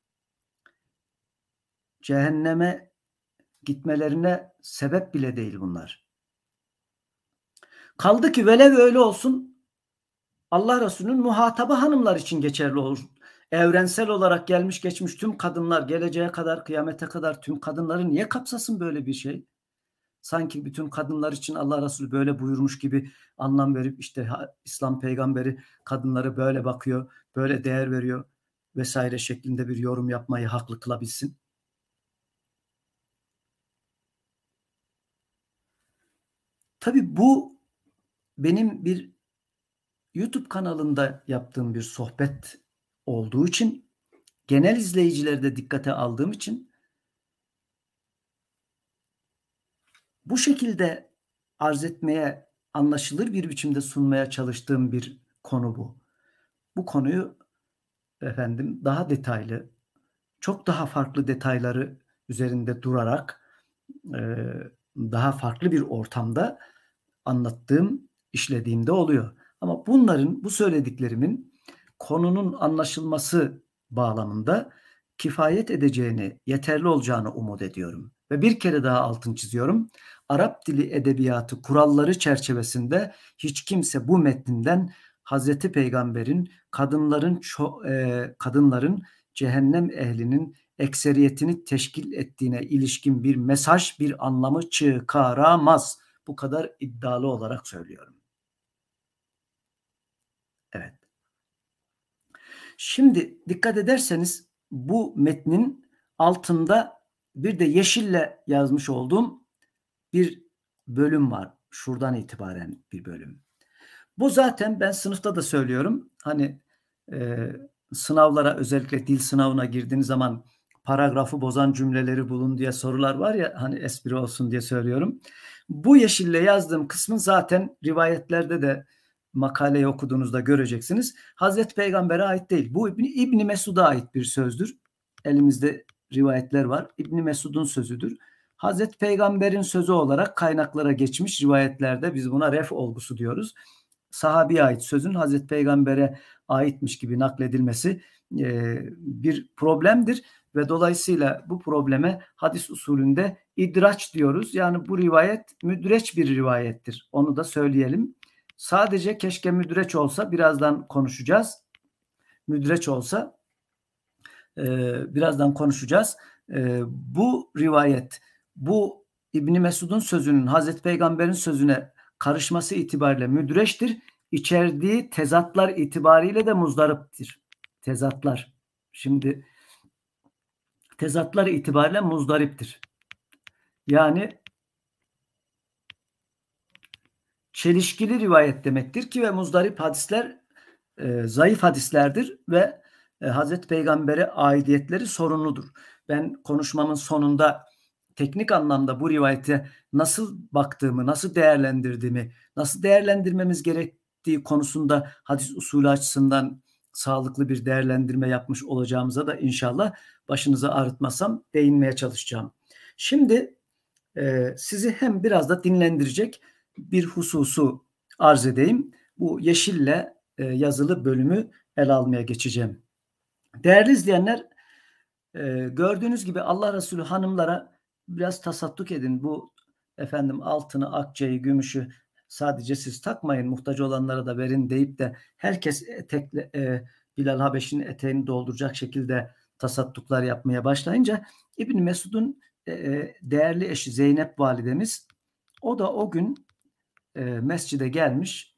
Cehenneme gitmelerine sebep bile değil bunlar. Kaldı ki velev öyle olsun Allah Resulü'nün muhatabı hanımlar için geçerli olur. Evrensel olarak gelmiş geçmiş tüm kadınlar geleceğe kadar kıyamete kadar tüm kadınları niye kapsasın böyle bir şey? sanki bütün kadınlar için Allah Resulü böyle buyurmuş gibi anlam verip işte İslam peygamberi kadınlara böyle bakıyor, böyle değer veriyor vesaire şeklinde bir yorum yapmayı haklı kılabilsin. Tabi bu benim bir YouTube kanalında yaptığım bir sohbet olduğu için genel izleyicilerde dikkate aldığım için bu şekilde arz etmeye anlaşılır bir biçimde sunmaya çalıştığım bir konu bu. Bu konuyu efendim daha detaylı, çok daha farklı detayları üzerinde durarak e, daha farklı bir ortamda anlattığım, işlediğimde oluyor. Ama bunların, bu söylediklerimin konunun anlaşılması bağlamında kifayet edeceğini, yeterli olacağını umut ediyorum. Ve bir kere daha altın çiziyorum. Arap dili edebiyatı kuralları çerçevesinde hiç kimse bu metninden Hazreti Peygamber'in kadınların ço- e, kadınların cehennem ehlinin ekseriyetini teşkil ettiğine ilişkin bir mesaj, bir anlamı çıkaramaz. Bu kadar iddialı olarak söylüyorum. Evet. Şimdi dikkat ederseniz bu metnin altında bir de yeşille yazmış olduğum bir bölüm var. Şuradan itibaren bir bölüm. Bu zaten ben sınıfta da söylüyorum. Hani e, sınavlara özellikle dil sınavına girdiğiniz zaman paragrafı bozan cümleleri bulun diye sorular var ya hani espri olsun diye söylüyorum. Bu yeşille yazdığım kısmın zaten rivayetlerde de makaleyi okuduğunuzda göreceksiniz. Hazreti Peygamber'e ait değil. Bu İbni, İbni Mesud'a ait bir sözdür. Elimizde rivayetler var. İbni Mesud'un sözüdür. Hazreti Peygamber'in sözü olarak kaynaklara geçmiş rivayetlerde biz buna ref olgusu diyoruz. Sahabiye ait sözün Hazreti Peygamber'e aitmiş gibi nakledilmesi e, bir problemdir ve dolayısıyla bu probleme hadis usulünde idraç diyoruz. Yani bu rivayet müdreç bir rivayettir. Onu da söyleyelim. Sadece keşke müdreç olsa birazdan konuşacağız. Müdreç olsa e, birazdan konuşacağız. E, bu rivayet bu İbni Mesud'un sözünün Hazreti Peygamber'in sözüne karışması itibariyle müdüreştir. İçerdiği tezatlar itibariyle de muzdariptir. Tezatlar. Şimdi tezatlar itibariyle muzdariptir. Yani çelişkili rivayet demektir ki ve muzdarip hadisler e, zayıf hadislerdir ve e, Hazreti Peygamber'e aidiyetleri sorunludur. Ben konuşmamın sonunda teknik anlamda bu rivayete nasıl baktığımı, nasıl değerlendirdiğimi, nasıl değerlendirmemiz gerektiği konusunda hadis usulü açısından sağlıklı bir değerlendirme yapmış olacağımıza da inşallah başınızı ağrıtmasam değinmeye çalışacağım. Şimdi e, sizi hem biraz da dinlendirecek bir hususu arz edeyim. Bu yeşille e, yazılı bölümü el almaya geçeceğim. Değerli izleyenler, e, gördüğünüz gibi Allah Resulü hanımlara biraz tasadduk edin. Bu efendim altını, akçeyi, gümüşü sadece siz takmayın muhtaç olanlara da verin deyip de herkes etekle, e, Bilal Habeş'in eteğini dolduracak şekilde tasattuklar yapmaya başlayınca İbn Mesud'un e, e, değerli eşi Zeynep validemiz o da o gün e, mescide gelmiş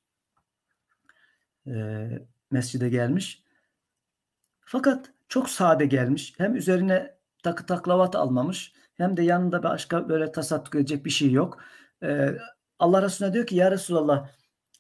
e, mescide gelmiş fakat çok sade gelmiş hem üzerine takı taklavat almamış hem de yanında başka böyle tasadduk edecek bir şey yok. Ee, Allah Resulüne diyor ki ya Resulallah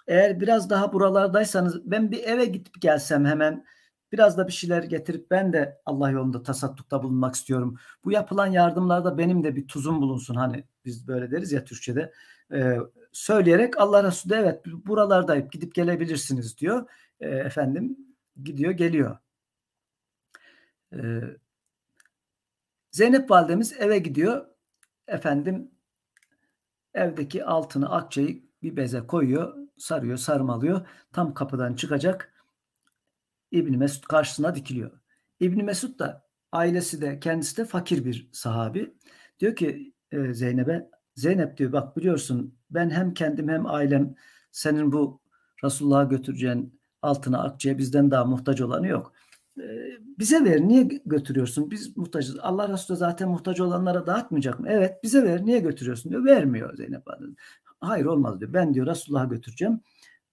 eğer biraz daha buralardaysanız ben bir eve gidip gelsem hemen biraz da bir şeyler getirip ben de Allah yolunda tasaddukta bulunmak istiyorum. Bu yapılan yardımlarda benim de bir tuzum bulunsun hani biz böyle deriz ya Türkçe'de. Ee, söyleyerek Allah Resulü de evet buralardayım gidip gelebilirsiniz diyor. Ee, efendim gidiyor geliyor. Ee, Zeynep validemiz eve gidiyor. Efendim evdeki altını akçeyi bir beze koyuyor. Sarıyor sarmalıyor. Tam kapıdan çıkacak. İbni Mesud karşısına dikiliyor. İbni Mesud da ailesi de kendisi de fakir bir sahabi. Diyor ki e, Zeynep'e Zeynep diyor bak biliyorsun ben hem kendim hem ailem senin bu Resulullah'a götüreceğin altına akçeye bizden daha muhtaç olanı yok. Ee, bize ver niye götürüyorsun? Biz muhtacız. Allah Resulü zaten muhtaç olanlara dağıtmayacak mı? Evet bize ver niye götürüyorsun diyor. Vermiyor Zeynep Hanım. Hayır olmaz diyor. Ben diyor Resulullah'a götüreceğim.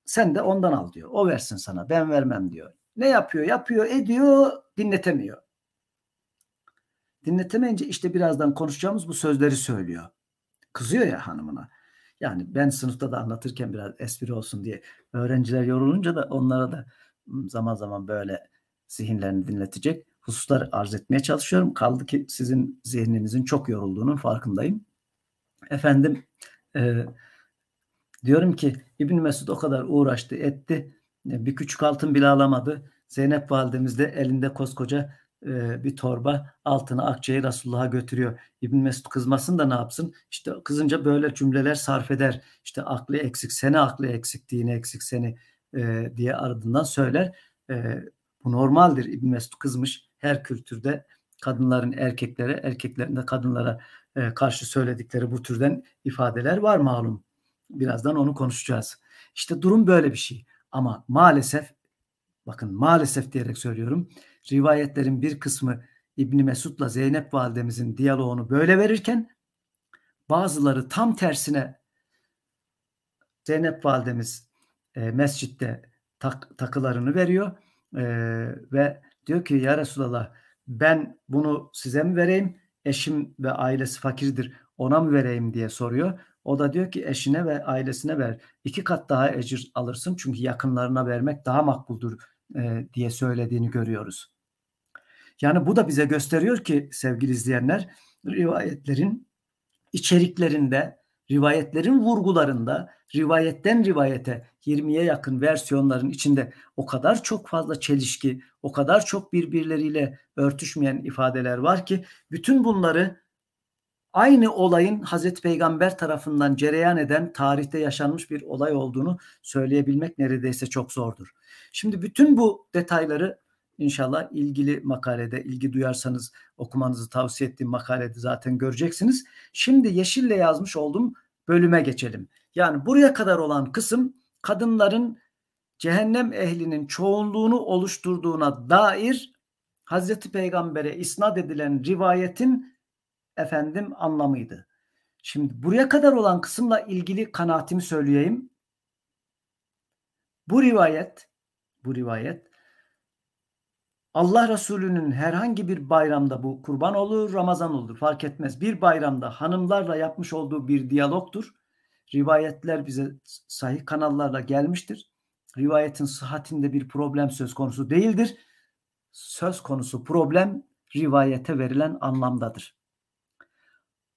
Sen de ondan al diyor. O versin sana. Ben vermem diyor. Ne yapıyor? Yapıyor, ediyor, dinletemiyor. Dinletemeyince işte birazdan konuşacağımız bu sözleri söylüyor. Kızıyor ya hanımına. Yani ben sınıfta da anlatırken biraz espri olsun diye öğrenciler yorulunca da onlara da hmm, zaman zaman böyle zihinlerini dinletecek hususlar arz etmeye çalışıyorum. Kaldı ki sizin zihninizin çok yorulduğunun farkındayım. Efendim e, diyorum ki İbn Mesud o kadar uğraştı etti e, bir küçük altın bile alamadı. Zeynep validemiz de elinde koskoca e, bir torba altını akçeyi Resulullah'a götürüyor. İbn Mesud kızmasın da ne yapsın? İşte kızınca böyle cümleler sarf eder. İşte aklı eksik seni, aklı eksik dini eksik seni e, diye ardından söyler. E, bu normaldir. İbn Mesud kızmış. Her kültürde kadınların erkeklere, erkeklerin de kadınlara e, karşı söyledikleri bu türden ifadeler var malum. Birazdan onu konuşacağız. İşte durum böyle bir şey. Ama maalesef bakın maalesef diyerek söylüyorum. Rivayetlerin bir kısmı İbn Mesud'la Zeynep validemizin diyaloğunu böyle verirken bazıları tam tersine Zeynep validemiz e, mescitte tak, takılarını veriyor e, ve diyor ki ya Resulallah ben bunu size mi vereyim eşim ve ailesi fakirdir ona mı vereyim diye soruyor. O da diyor ki eşine ve ailesine ver. İki kat daha ecir alırsın çünkü yakınlarına vermek daha makbuldur e, diye söylediğini görüyoruz. Yani bu da bize gösteriyor ki sevgili izleyenler rivayetlerin içeriklerinde, rivayetlerin vurgularında rivayetten rivayete 20'ye yakın versiyonların içinde o kadar çok fazla çelişki, o kadar çok birbirleriyle örtüşmeyen ifadeler var ki bütün bunları aynı olayın Hazreti Peygamber tarafından cereyan eden tarihte yaşanmış bir olay olduğunu söyleyebilmek neredeyse çok zordur. Şimdi bütün bu detayları inşallah ilgili makalede, ilgi duyarsanız okumanızı tavsiye ettiğim makalede zaten göreceksiniz. Şimdi yeşille yazmış olduğum bölüme geçelim. Yani buraya kadar olan kısım kadınların cehennem ehlinin çoğunluğunu oluşturduğuna dair Hazreti Peygamber'e isnat edilen rivayetin efendim anlamıydı. Şimdi buraya kadar olan kısımla ilgili kanaatimi söyleyeyim. Bu rivayet bu rivayet Allah Resulü'nün herhangi bir bayramda bu kurban olur, Ramazan olur fark etmez. Bir bayramda hanımlarla yapmış olduğu bir diyalogtur. Rivayetler bize sahih kanallarla gelmiştir. Rivayetin sıhhatinde bir problem söz konusu değildir. Söz konusu problem rivayete verilen anlamdadır.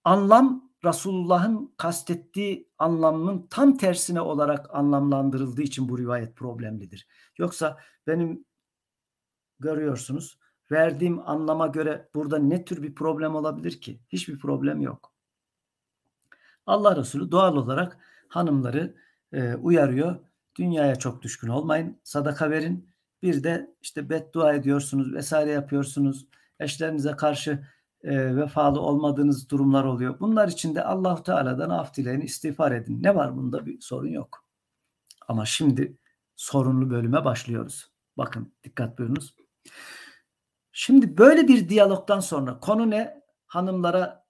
Anlam Resulullah'ın kastettiği anlamının tam tersine olarak anlamlandırıldığı için bu rivayet problemlidir. Yoksa benim görüyorsunuz verdiğim anlama göre burada ne tür bir problem olabilir ki? Hiçbir problem yok. Allah Resulü doğal olarak hanımları e, uyarıyor. Dünyaya çok düşkün olmayın. Sadaka verin. Bir de işte beddua ediyorsunuz vesaire yapıyorsunuz. Eşlerinize karşı e, vefalı olmadığınız durumlar oluyor. Bunlar için de Allahu Teala'dan af dileyin, istiğfar edin. Ne var bunda bir sorun yok. Ama şimdi sorunlu bölüme başlıyoruz. Bakın dikkat buyurunuz. Şimdi böyle bir diyalogdan sonra konu ne? Hanımlara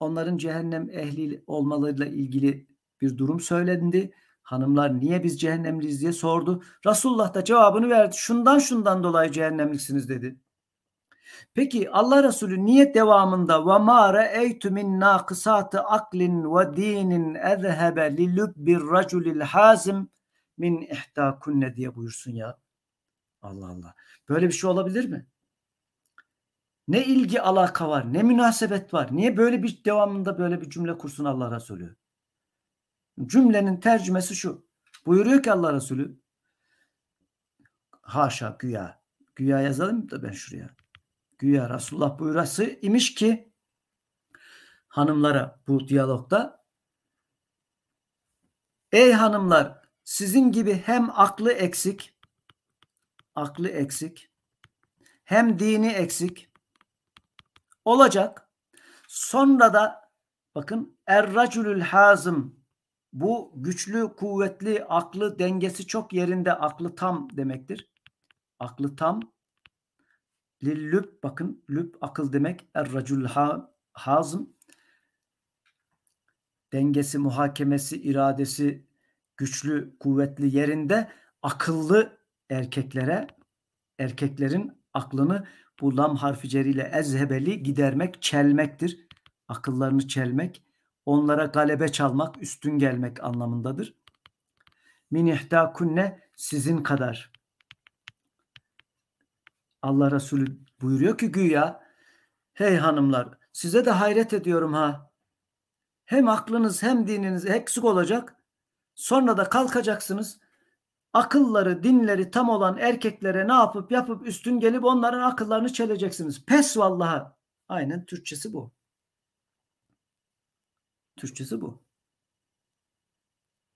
onların cehennem ehli olmalarıyla ilgili bir durum söylendi. Hanımlar niye biz cehennemliyiz diye sordu. Resulullah da cevabını verdi. Şundan şundan dolayı cehennemliksiniz dedi. Peki Allah Resulü niye devamında ve ma re'eytu min nakısatı aklin ve dinin ezhebe li lübbir raculil hazim min ihta kunne diye buyursun ya. Allah Allah. Böyle bir şey olabilir mi? Ne ilgi alaka var, ne münasebet var. Niye böyle bir devamında böyle bir cümle kursun Allah Resulü? Cümlenin tercümesi şu. Buyuruyor ki Allah Resulü. Haşa güya. Güya yazalım da ben şuraya. Güya Resulullah buyurası imiş ki hanımlara bu diyalogda Ey hanımlar sizin gibi hem aklı eksik aklı eksik hem dini eksik olacak. Sonra da bakın erracülül hazım bu güçlü, kuvvetli, aklı dengesi çok yerinde, aklı tam demektir. Aklı tam. Lillüb bakın, lüb akıl demek. Erracül hazım. Dengesi, muhakemesi, iradesi güçlü, kuvvetli yerinde akıllı erkeklere, erkeklerin aklını bu lam harfi ceriyle ezhebeli gidermek, çelmektir. Akıllarını çelmek, onlara galebe çalmak, üstün gelmek anlamındadır. Min ihtakunne sizin kadar. Allah Resulü buyuruyor ki güya hey hanımlar size de hayret ediyorum ha. Hem aklınız hem dininiz eksik olacak. Sonra da kalkacaksınız akılları, dinleri tam olan erkeklere ne yapıp yapıp üstün gelip onların akıllarını çeleceksiniz. Pes vallaha. Aynen Türkçesi bu. Türkçesi bu.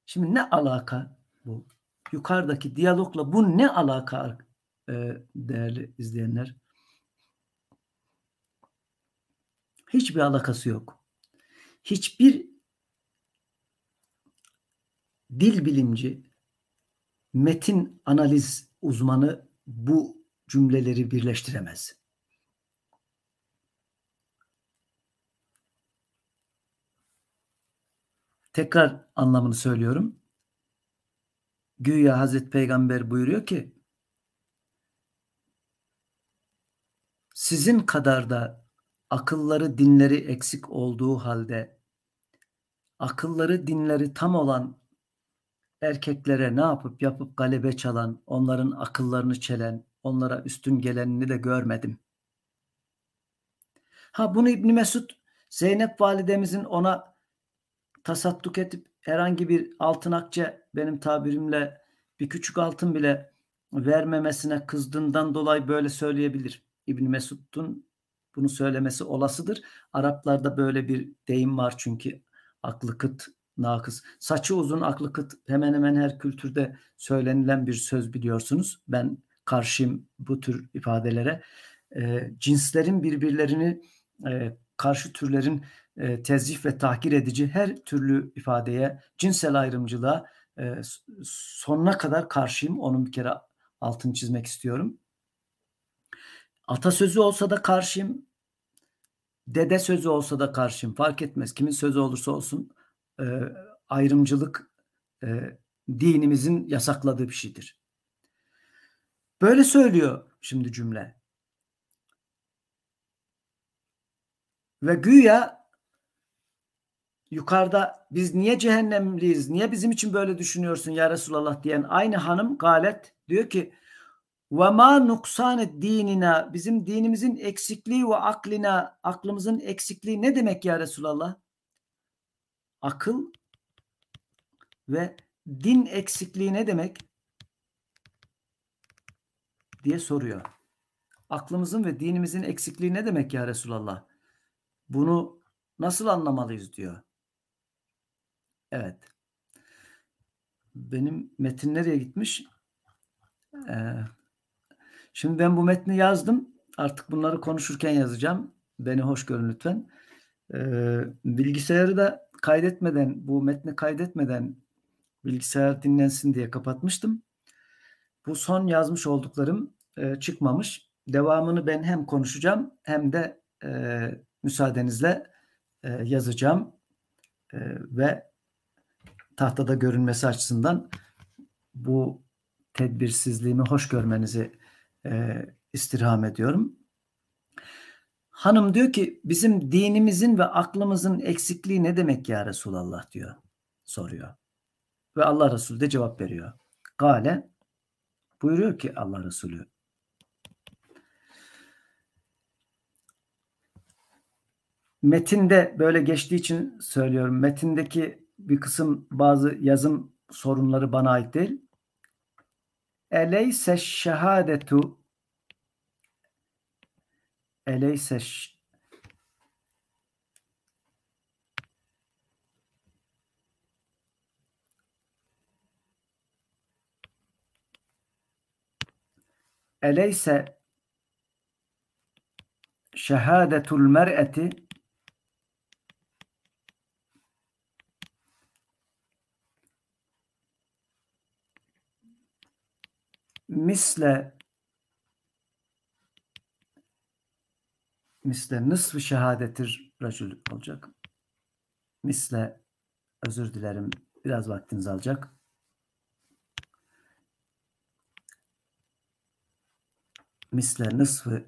Şimdi ne alaka bu? Yukarıdaki diyalogla bu ne alaka e, değerli izleyenler? Hiçbir alakası yok. Hiçbir dil bilimci, metin analiz uzmanı bu cümleleri birleştiremez. Tekrar anlamını söylüyorum. Güya Hazreti Peygamber buyuruyor ki sizin kadar da akılları dinleri eksik olduğu halde akılları dinleri tam olan erkeklere ne yapıp yapıp galebe çalan, onların akıllarını çelen, onlara üstün gelenini de görmedim. Ha bunu İbn Mesud Zeynep validemizin ona tasadduk edip herhangi bir altın akçe benim tabirimle bir küçük altın bile vermemesine kızdığından dolayı böyle söyleyebilir. İbn Mesud'un bunu söylemesi olasıdır. Araplarda böyle bir deyim var çünkü aklı kıt nakıs. Saçı uzun, aklı kıt hemen hemen her kültürde söylenilen bir söz biliyorsunuz. Ben karşıyım bu tür ifadelere. E, cinslerin birbirlerini e, karşı türlerin e, tezcif ve tahkir edici her türlü ifadeye, cinsel ayrımcılığa e, sonuna kadar karşıyım. Onun bir kere altını çizmek istiyorum. Atasözü olsa da karşıyım. Dede sözü olsa da karşıyım. Fark etmez. Kimin sözü olursa olsun e, ayrımcılık e, dinimizin yasakladığı bir şeydir. Böyle söylüyor şimdi cümle. Ve güya yukarıda biz niye cehennemliyiz, niye bizim için böyle düşünüyorsun ya Resulallah diyen aynı hanım Galet diyor ki ve ma nuksane dinina bizim dinimizin eksikliği ve aklina aklımızın eksikliği ne demek ya Resulallah? akıl ve din eksikliği ne demek diye soruyor. Aklımızın ve dinimizin eksikliği ne demek ya Resulallah? Bunu nasıl anlamalıyız diyor. Evet. Benim metin nereye gitmiş? Ee, şimdi ben bu metni yazdım. Artık bunları konuşurken yazacağım. Beni hoş görün lütfen. Ee, bilgisayarı da kaydetmeden, bu metni kaydetmeden bilgisayar dinlensin diye kapatmıştım. Bu son yazmış olduklarım e, çıkmamış. Devamını ben hem konuşacağım hem de e, müsaadenizle e, yazacağım e, ve tahtada görünmesi açısından bu tedbirsizliğimi hoş görmenizi e, istirham ediyorum. Hanım diyor ki bizim dinimizin ve aklımızın eksikliği ne demek ya Resulallah diyor. Soruyor. Ve Allah Resulü de cevap veriyor. Gale buyuruyor ki Allah Resulü. Metinde böyle geçtiği için söylüyorum. Metindeki bir kısım bazı yazım sorunları bana ait değil. Eleyse şehadetu أليس الش... أليس شهادة المرأة مثل misle nısfı şehadetir racül olacak. Misle özür dilerim biraz vaktiniz alacak. Misle nısfı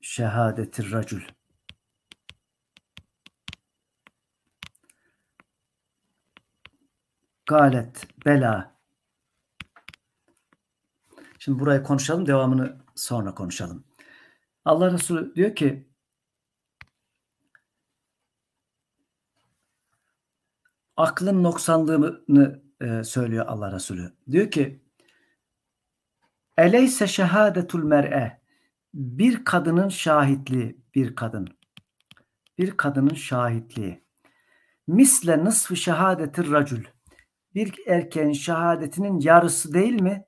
şehadetir racül. Galet, bela. Şimdi burayı konuşalım. Devamını sonra konuşalım. Allah Resulü diyor ki aklın noksanlığını e, söylüyor Allah Resulü. Diyor ki Eleyse şehadetul mer'e bir kadının şahitliği bir kadın bir kadının şahitliği misle nısfı şehadetir racül bir erkeğin şehadetinin yarısı değil mi?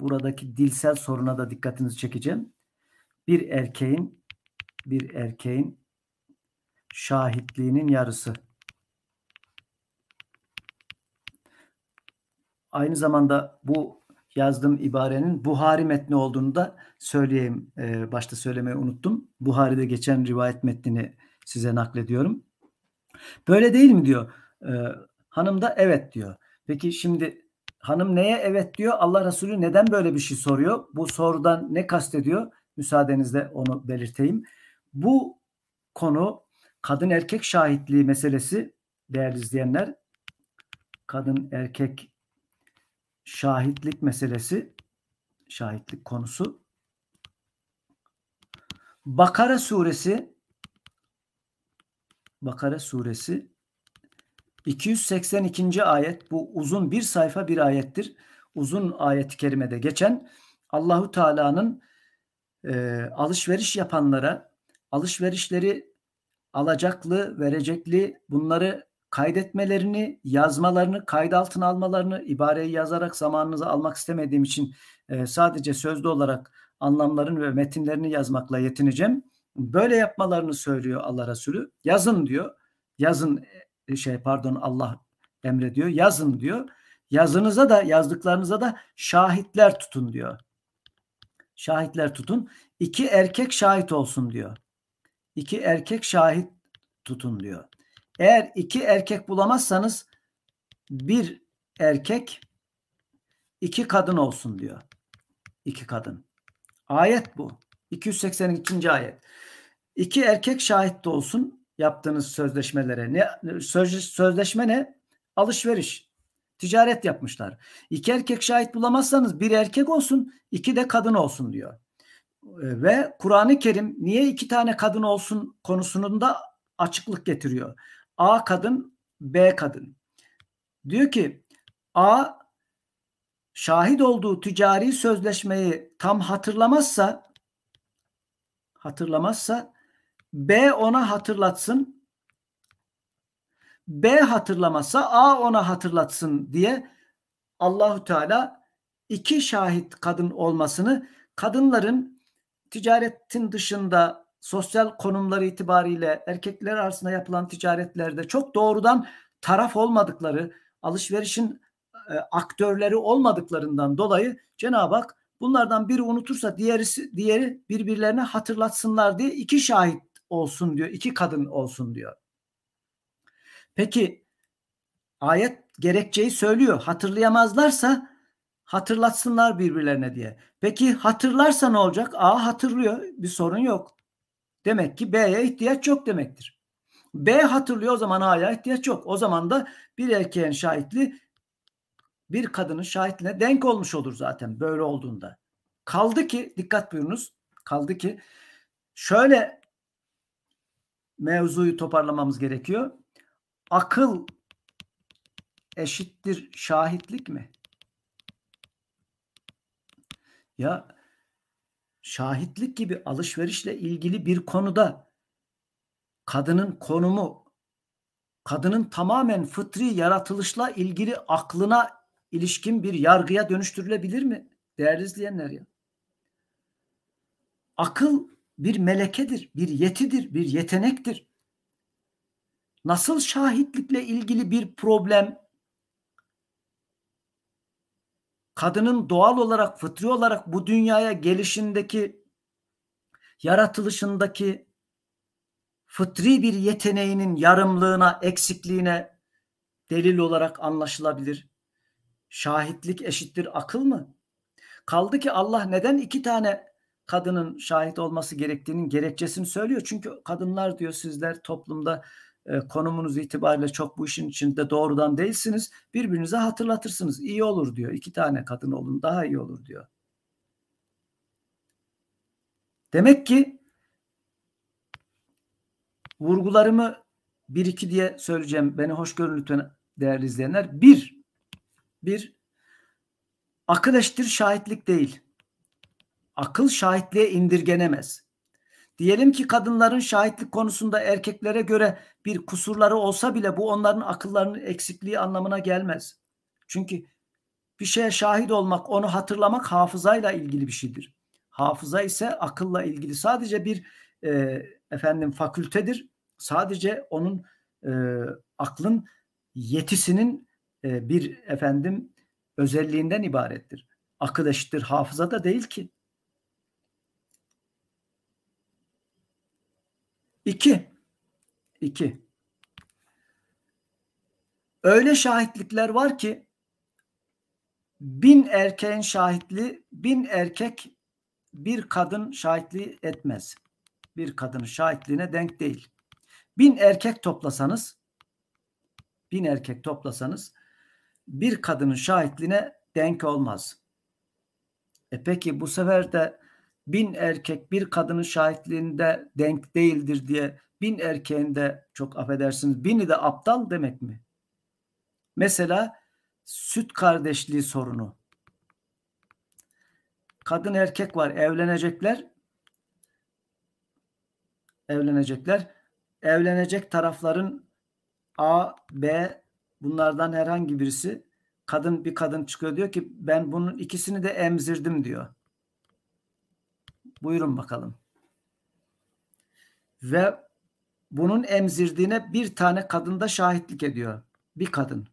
buradaki dilsel soruna da dikkatinizi çekeceğim. Bir erkeğin bir erkeğin şahitliğinin yarısı. Aynı zamanda bu yazdığım ibarenin Buhari metni olduğunu da söyleyeyim. Ee, başta söylemeyi unuttum. Buhari'de geçen rivayet metnini size naklediyorum. Böyle değil mi diyor. Ee, hanım da evet diyor. Peki şimdi Hanım neye evet diyor? Allah Resulü neden böyle bir şey soruyor? Bu sorudan ne kastediyor? Müsaadenizle onu belirteyim. Bu konu kadın erkek şahitliği meselesi değerli izleyenler. Kadın erkek şahitlik meselesi, şahitlik konusu. Bakara suresi Bakara suresi 282. ayet bu uzun bir sayfa bir ayettir. Uzun ayet-i kerimede geçen Allahu Teala'nın e, alışveriş yapanlara alışverişleri alacaklı, verecekli bunları kaydetmelerini, yazmalarını, kayda altına almalarını ibareyi yazarak zamanınızı almak istemediğim için e, sadece sözlü olarak anlamların ve metinlerini yazmakla yetineceğim. Böyle yapmalarını söylüyor Allah Resulü. Yazın diyor. Yazın şey pardon Allah emrediyor. Yazın diyor. Yazınıza da yazdıklarınıza da şahitler tutun diyor. Şahitler tutun. İki erkek şahit olsun diyor. İki erkek şahit tutun diyor. Eğer iki erkek bulamazsanız bir erkek iki kadın olsun diyor. İki kadın. Ayet bu. 282. ayet. İki erkek şahit de olsun yaptığınız sözleşmelere. Ne söz, sözleşme ne? Alışveriş. Ticaret yapmışlar. İki erkek şahit bulamazsanız bir erkek olsun, iki de kadın olsun diyor. Ee, ve Kur'an-ı Kerim niye iki tane kadın olsun konusunda açıklık getiriyor. A kadın, B kadın. Diyor ki A şahit olduğu ticari sözleşmeyi tam hatırlamazsa hatırlamazsa B ona hatırlatsın. B hatırlamasa A ona hatırlatsın diye Allahu Teala iki şahit kadın olmasını kadınların ticaretin dışında sosyal konumları itibariyle erkekler arasında yapılan ticaretlerde çok doğrudan taraf olmadıkları, alışverişin e, aktörleri olmadıklarından dolayı Cenab-ı Hak bunlardan biri unutursa diğerisi diğeri birbirlerine hatırlatsınlar diye iki şahit olsun diyor. iki kadın olsun diyor. Peki ayet gerekçeyi söylüyor. Hatırlayamazlarsa hatırlatsınlar birbirlerine diye. Peki hatırlarsa ne olacak? A hatırlıyor. Bir sorun yok. Demek ki B'ye ihtiyaç yok demektir. B hatırlıyor o zaman A'ya ihtiyaç yok. O zaman da bir erkeğin şahitli bir kadının şahitliğine denk olmuş olur zaten böyle olduğunda. Kaldı ki dikkat buyurunuz. Kaldı ki şöyle mevzuyu toparlamamız gerekiyor. Akıl eşittir şahitlik mi? Ya şahitlik gibi alışverişle ilgili bir konuda kadının konumu kadının tamamen fıtri yaratılışla ilgili aklına ilişkin bir yargıya dönüştürülebilir mi? Değerli izleyenler ya. Akıl bir melekedir, bir yetidir, bir yetenektir. Nasıl şahitlikle ilgili bir problem kadının doğal olarak, fıtri olarak bu dünyaya gelişindeki, yaratılışındaki fıtri bir yeteneğinin yarımlığına, eksikliğine delil olarak anlaşılabilir. Şahitlik eşittir akıl mı? Kaldı ki Allah neden iki tane kadının şahit olması gerektiğinin gerekçesini söylüyor. Çünkü kadınlar diyor sizler toplumda e, konumunuz itibariyle çok bu işin içinde doğrudan değilsiniz. Birbirinize hatırlatırsınız. İyi olur diyor. İki tane kadın olun daha iyi olur diyor. Demek ki vurgularımı bir iki diye söyleyeceğim. Beni hoş görün lütfen değerli izleyenler. Bir, bir akıl eşittir şahitlik değil akıl şahitliğe indirgenemez. Diyelim ki kadınların şahitlik konusunda erkeklere göre bir kusurları olsa bile bu onların akıllarının eksikliği anlamına gelmez. Çünkü bir şeye şahit olmak, onu hatırlamak hafızayla ilgili bir şeydir. Hafıza ise akılla ilgili sadece bir e, efendim fakültedir. Sadece onun e, aklın yetisinin e, bir efendim özelliğinden ibarettir. Akıl eşittir hafıza da değil ki. İki. İki. Öyle şahitlikler var ki bin erkeğin şahitliği, bin erkek bir kadın şahitliği etmez. Bir kadının şahitliğine denk değil. Bin erkek toplasanız, bin erkek toplasanız bir kadının şahitliğine denk olmaz. E peki bu sefer de bin erkek bir kadının şahitliğinde denk değildir diye bin erkeğin de çok affedersiniz bini de aptal demek mi? Mesela süt kardeşliği sorunu. Kadın erkek var evlenecekler. Evlenecekler. Evlenecek tarafların A, B bunlardan herhangi birisi kadın bir kadın çıkıyor diyor ki ben bunun ikisini de emzirdim diyor. Buyurun bakalım. Ve bunun emzirdiğine bir tane kadın da şahitlik ediyor. Bir kadın.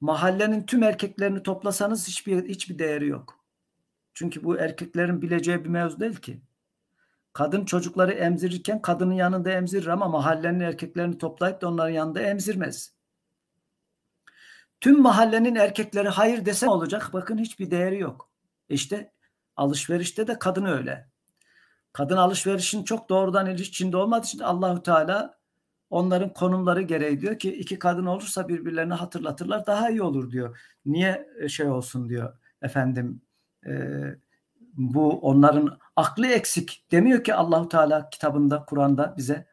Mahallenin tüm erkeklerini toplasanız hiçbir hiçbir değeri yok. Çünkü bu erkeklerin bileceği bir mevzu değil ki. Kadın çocukları emzirirken kadının yanında emzirir ama mahallenin erkeklerini toplayıp da onların yanında emzirmez. Tüm mahallenin erkekleri hayır dese olacak? Bakın hiçbir değeri yok. İşte Alışverişte de kadın öyle. Kadın alışverişin çok doğrudan ilişkinde olmadığı için Allahu Teala onların konumları gereği diyor ki iki kadın olursa birbirlerini hatırlatırlar daha iyi olur diyor. Niye e, şey olsun diyor efendim e, bu onların aklı eksik demiyor ki Allahu Teala kitabında Kur'an'da bize.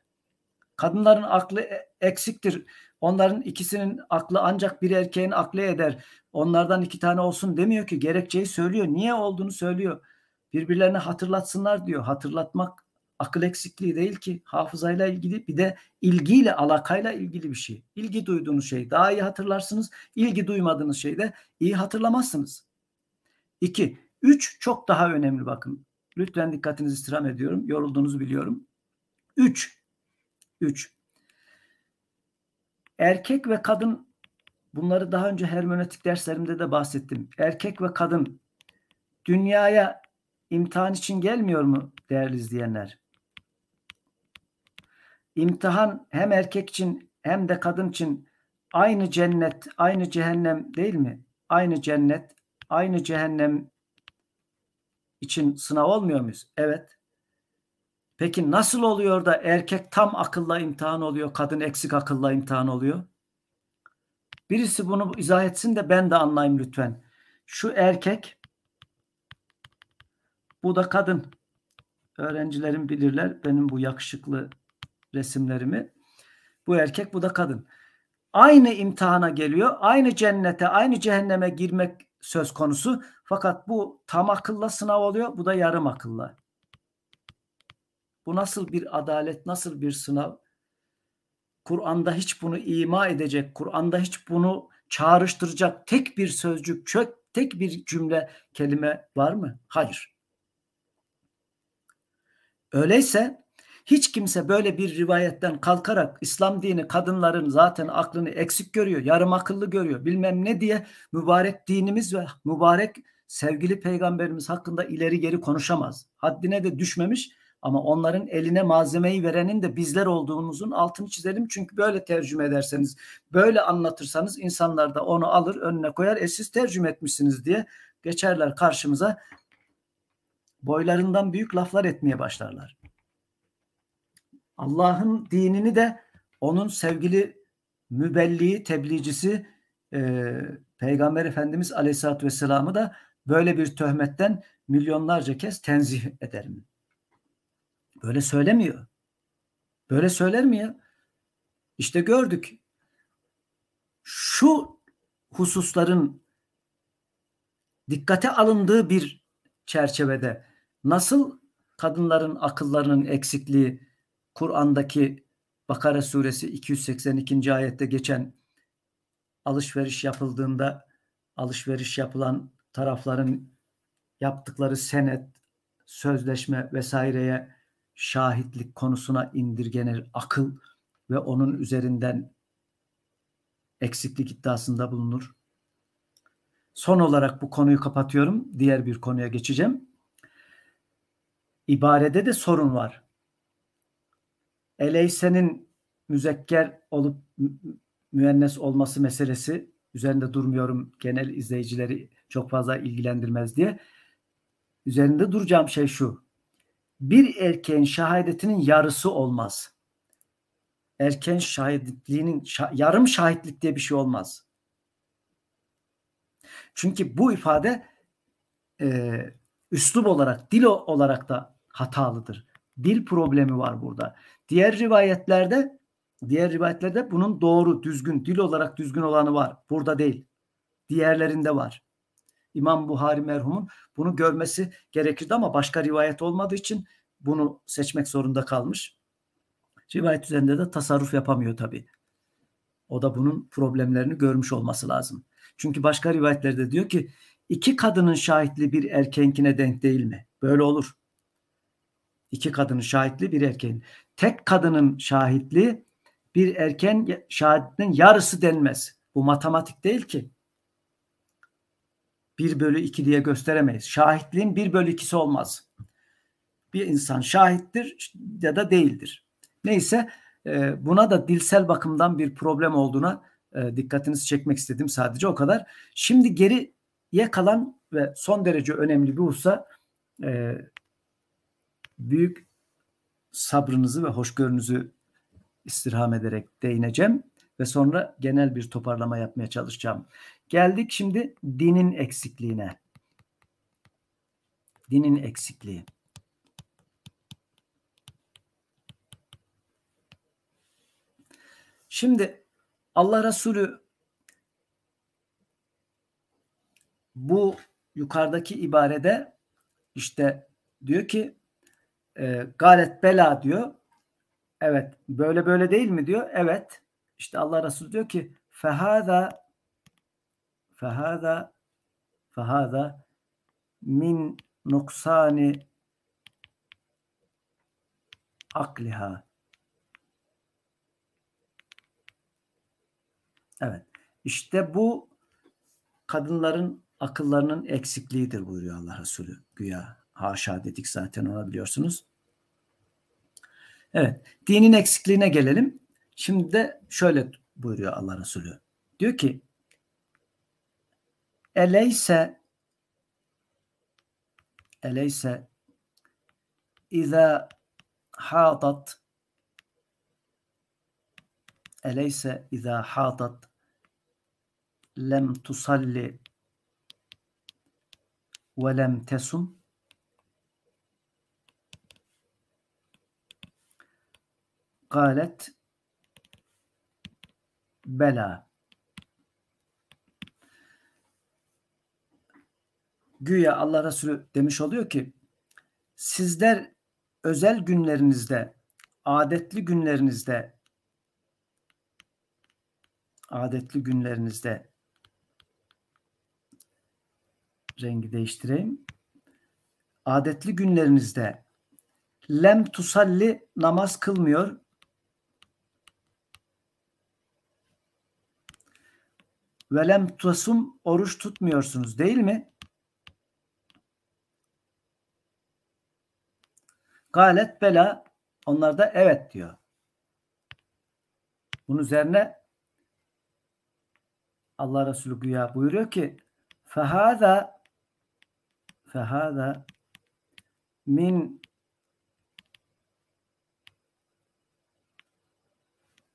Kadınların aklı e, eksiktir Onların ikisinin aklı ancak bir erkeğin aklı eder. Onlardan iki tane olsun demiyor ki gerekçeyi söylüyor. Niye olduğunu söylüyor. Birbirlerini hatırlatsınlar diyor. Hatırlatmak akıl eksikliği değil ki hafızayla ilgili bir de ilgiyle alakayla ilgili bir şey. İlgi duyduğunuz şey daha iyi hatırlarsınız. İlgi duymadığınız şeyde iyi hatırlamazsınız. İki, üç çok daha önemli bakın. Lütfen dikkatinizi istirham ediyorum. Yorulduğunuzu biliyorum. Üç, üç Erkek ve kadın bunları daha önce hermenötik derslerimde de bahsettim. Erkek ve kadın dünyaya imtihan için gelmiyor mu değerli izleyenler? İmtihan hem erkek için hem de kadın için aynı cennet, aynı cehennem değil mi? Aynı cennet, aynı cehennem için sınav olmuyor muyuz? Evet. Peki nasıl oluyor da erkek tam akılla imtihan oluyor, kadın eksik akılla imtihan oluyor? Birisi bunu izah etsin de ben de anlayayım lütfen. Şu erkek, bu da kadın. Öğrencilerim bilirler benim bu yakışıklı resimlerimi. Bu erkek, bu da kadın. Aynı imtihana geliyor, aynı cennete, aynı cehenneme girmek söz konusu. Fakat bu tam akılla sınav oluyor, bu da yarım akılla. Bu nasıl bir adalet, nasıl bir sınav? Kur'an'da hiç bunu ima edecek, Kur'an'da hiç bunu çağrıştıracak tek bir sözcük, çök, tek bir cümle, kelime var mı? Hayır. Öyleyse hiç kimse böyle bir rivayetten kalkarak İslam dini kadınların zaten aklını eksik görüyor, yarım akıllı görüyor, bilmem ne diye mübarek dinimiz ve mübarek sevgili peygamberimiz hakkında ileri geri konuşamaz. Haddine de düşmemiş ama onların eline malzemeyi verenin de bizler olduğumuzun altını çizelim. Çünkü böyle tercüme ederseniz, böyle anlatırsanız insanlar da onu alır önüne koyar. E siz tercüme etmişsiniz diye geçerler karşımıza. Boylarından büyük laflar etmeye başlarlar. Allah'ın dinini de onun sevgili mübelliği, tebliğcisi e, Peygamber Efendimiz Aleyhisselatü Vesselam'ı da böyle bir töhmetten milyonlarca kez tenzih ederim. Böyle söylemiyor. Böyle söyler mi ya? İşte gördük. Şu hususların dikkate alındığı bir çerçevede nasıl kadınların akıllarının eksikliği Kur'an'daki Bakara suresi 282. ayette geçen alışveriş yapıldığında alışveriş yapılan tarafların yaptıkları senet, sözleşme vesaireye şahitlik konusuna indirgenir akıl ve onun üzerinden eksiklik iddiasında bulunur. Son olarak bu konuyu kapatıyorum. Diğer bir konuya geçeceğim. İbarede de sorun var. Eleyse'nin müzekker olup müennes olması meselesi üzerinde durmuyorum. Genel izleyicileri çok fazla ilgilendirmez diye. Üzerinde duracağım şey şu bir erkeğin şahadetinin yarısı olmaz. Erken şahitliğinin yarım şahitlik diye bir şey olmaz. Çünkü bu ifade e, üslup olarak, dil olarak da hatalıdır. Dil problemi var burada. Diğer rivayetlerde diğer rivayetlerde bunun doğru, düzgün, dil olarak düzgün olanı var. Burada değil. Diğerlerinde var. İmam Buhari merhumun bunu görmesi gerekirdi ama başka rivayet olmadığı için bunu seçmek zorunda kalmış. Rivayet üzerinde de tasarruf yapamıyor tabii. O da bunun problemlerini görmüş olması lazım. Çünkü başka rivayetlerde diyor ki iki kadının şahitli bir erkenkine denk değil mi? Böyle olur. İki kadının şahitli bir erken. Tek kadının şahitli bir erken şahitinin yarısı denmez. Bu matematik değil ki. 1 bölü 2 diye gösteremeyiz. Şahitliğin 1 bölü 2'si olmaz. Bir insan şahittir ya da değildir. Neyse e, buna da dilsel bakımdan bir problem olduğuna e, dikkatinizi çekmek istedim sadece o kadar. Şimdi geriye kalan ve son derece önemli bir hususa e, büyük sabrınızı ve hoşgörünüzü istirham ederek değineceğim ve sonra genel bir toparlama yapmaya çalışacağım. Geldik şimdi dinin eksikliğine. Dinin eksikliği. Şimdi Allah Resulü bu yukarıdaki ibarede işte diyor ki e, galet bela diyor. Evet böyle böyle değil mi diyor. Evet. İşte Allah Resulü diyor ki fehaza fehada fehada min nuksani akliha. Evet. İşte bu kadınların akıllarının eksikliğidir buyuruyor Allah Resulü. Güya haşa dedik zaten ona biliyorsunuz. Evet. Dinin eksikliğine gelelim. Şimdi de şöyle buyuruyor Allah Resulü. Diyor ki أليس أليس إذا حاطت أليس إذا حاطت لم تصلي ولم تسم قالت بلى güya Allah Resulü demiş oluyor ki sizler özel günlerinizde, adetli günlerinizde adetli günlerinizde rengi değiştireyim. Adetli günlerinizde lem tusalli namaz kılmıyor. Ve lem tusum oruç tutmuyorsunuz değil mi? Galet bela onlar da evet diyor. Bunun üzerine Allah Resulü güya buyuruyor ki fehada fehada min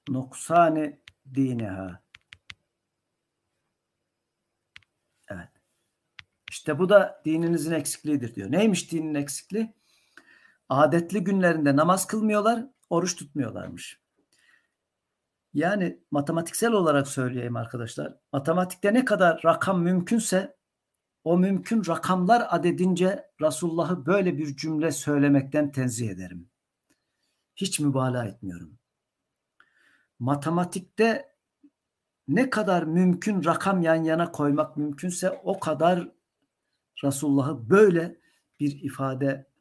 nuksani diniha. Evet. İşte bu da dininizin eksikliğidir diyor. Neymiş dinin eksikliği? adetli günlerinde namaz kılmıyorlar, oruç tutmuyorlarmış. Yani matematiksel olarak söyleyeyim arkadaşlar. Matematikte ne kadar rakam mümkünse o mümkün rakamlar adedince Resulullah'ı böyle bir cümle söylemekten tenzih ederim. Hiç mübalağa etmiyorum. Matematikte ne kadar mümkün rakam yan yana koymak mümkünse o kadar Resulullah'ı böyle bir ifade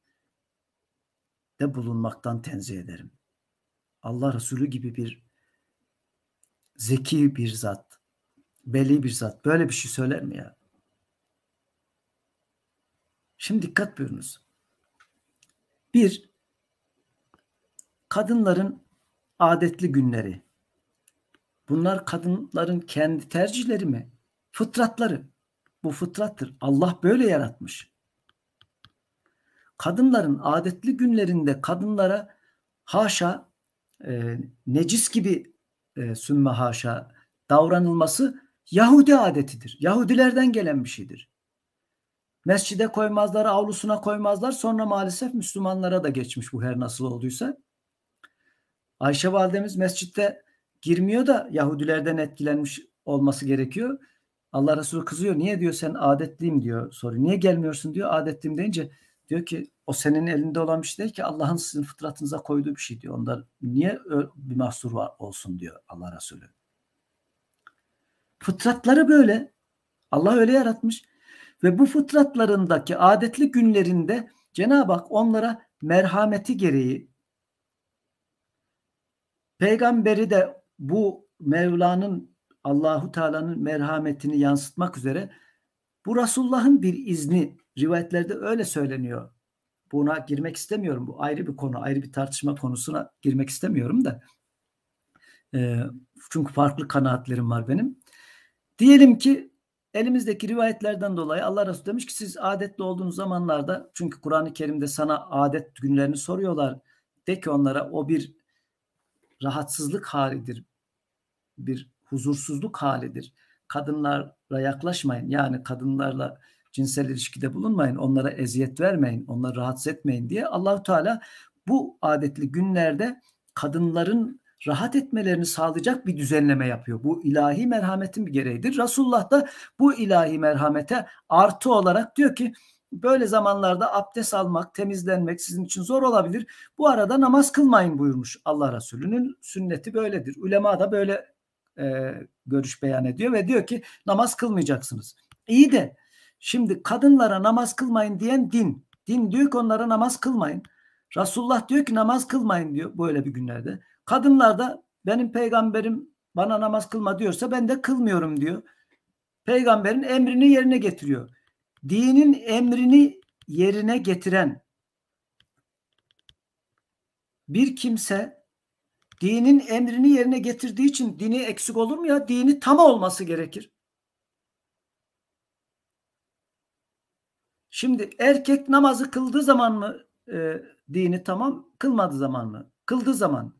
de bulunmaktan tenzih ederim. Allah Resulü gibi bir zeki bir zat, belli bir zat böyle bir şey söyler mi ya? Şimdi dikkat buyurunuz. Bir, kadınların adetli günleri. Bunlar kadınların kendi tercihleri mi? Fıtratları. Bu fıtrattır. Allah böyle yaratmış kadınların adetli günlerinde kadınlara haşa e, necis gibi e, sümme haşa davranılması Yahudi adetidir. Yahudilerden gelen bir şeydir. Mescide koymazlar, avlusuna koymazlar. Sonra maalesef Müslümanlara da geçmiş bu her nasıl olduysa. Ayşe validemiz mescitte girmiyor da Yahudilerden etkilenmiş olması gerekiyor. Allah Resulü kızıyor. Niye diyor sen adetliyim diyor. Soruyor. Niye gelmiyorsun diyor. Adetliyim deyince Diyor ki o senin elinde olan bir şey değil ki Allah'ın sizin fıtratınıza koyduğu bir şey diyor. onda niye bir mahsur var olsun diyor Allah Resulü. Fıtratları böyle. Allah öyle yaratmış. Ve bu fıtratlarındaki adetli günlerinde Cenab-ı Hak onlara merhameti gereği peygamberi de bu Mevla'nın Allahu Teala'nın merhametini yansıtmak üzere bu Resulullah'ın bir izni Rivayetlerde öyle söyleniyor. Buna girmek istemiyorum. Bu ayrı bir konu, ayrı bir tartışma konusuna girmek istemiyorum da. E, çünkü farklı kanaatlerim var benim. Diyelim ki elimizdeki rivayetlerden dolayı Allah Resulü demiş ki siz adetli olduğunuz zamanlarda çünkü Kur'an-ı Kerim'de sana adet günlerini soruyorlar. De ki onlara o bir rahatsızlık halidir. Bir huzursuzluk halidir. Kadınlara yaklaşmayın. Yani kadınlarla cinsel ilişkide bulunmayın, onlara eziyet vermeyin, onları rahatsız etmeyin diye Allahu Teala bu adetli günlerde kadınların rahat etmelerini sağlayacak bir düzenleme yapıyor. Bu ilahi merhametin bir gereğidir. Resulullah da bu ilahi merhamete artı olarak diyor ki böyle zamanlarda abdest almak, temizlenmek sizin için zor olabilir. Bu arada namaz kılmayın buyurmuş Allah Resulü'nün sünneti böyledir. Ulema da böyle e, görüş beyan ediyor ve diyor ki namaz kılmayacaksınız. İyi de Şimdi kadınlara namaz kılmayın diyen din. Din diyor ki onlara namaz kılmayın. Resulullah diyor ki namaz kılmayın diyor böyle bir günlerde. Kadınlar da benim peygamberim bana namaz kılma diyorsa ben de kılmıyorum diyor. Peygamberin emrini yerine getiriyor. Dinin emrini yerine getiren bir kimse dinin emrini yerine getirdiği için dini eksik olur mu ya? Dini tam olması gerekir. Şimdi erkek namazı kıldığı zaman mı e, dini tamam, kılmadığı zaman mı? Kıldığı zaman.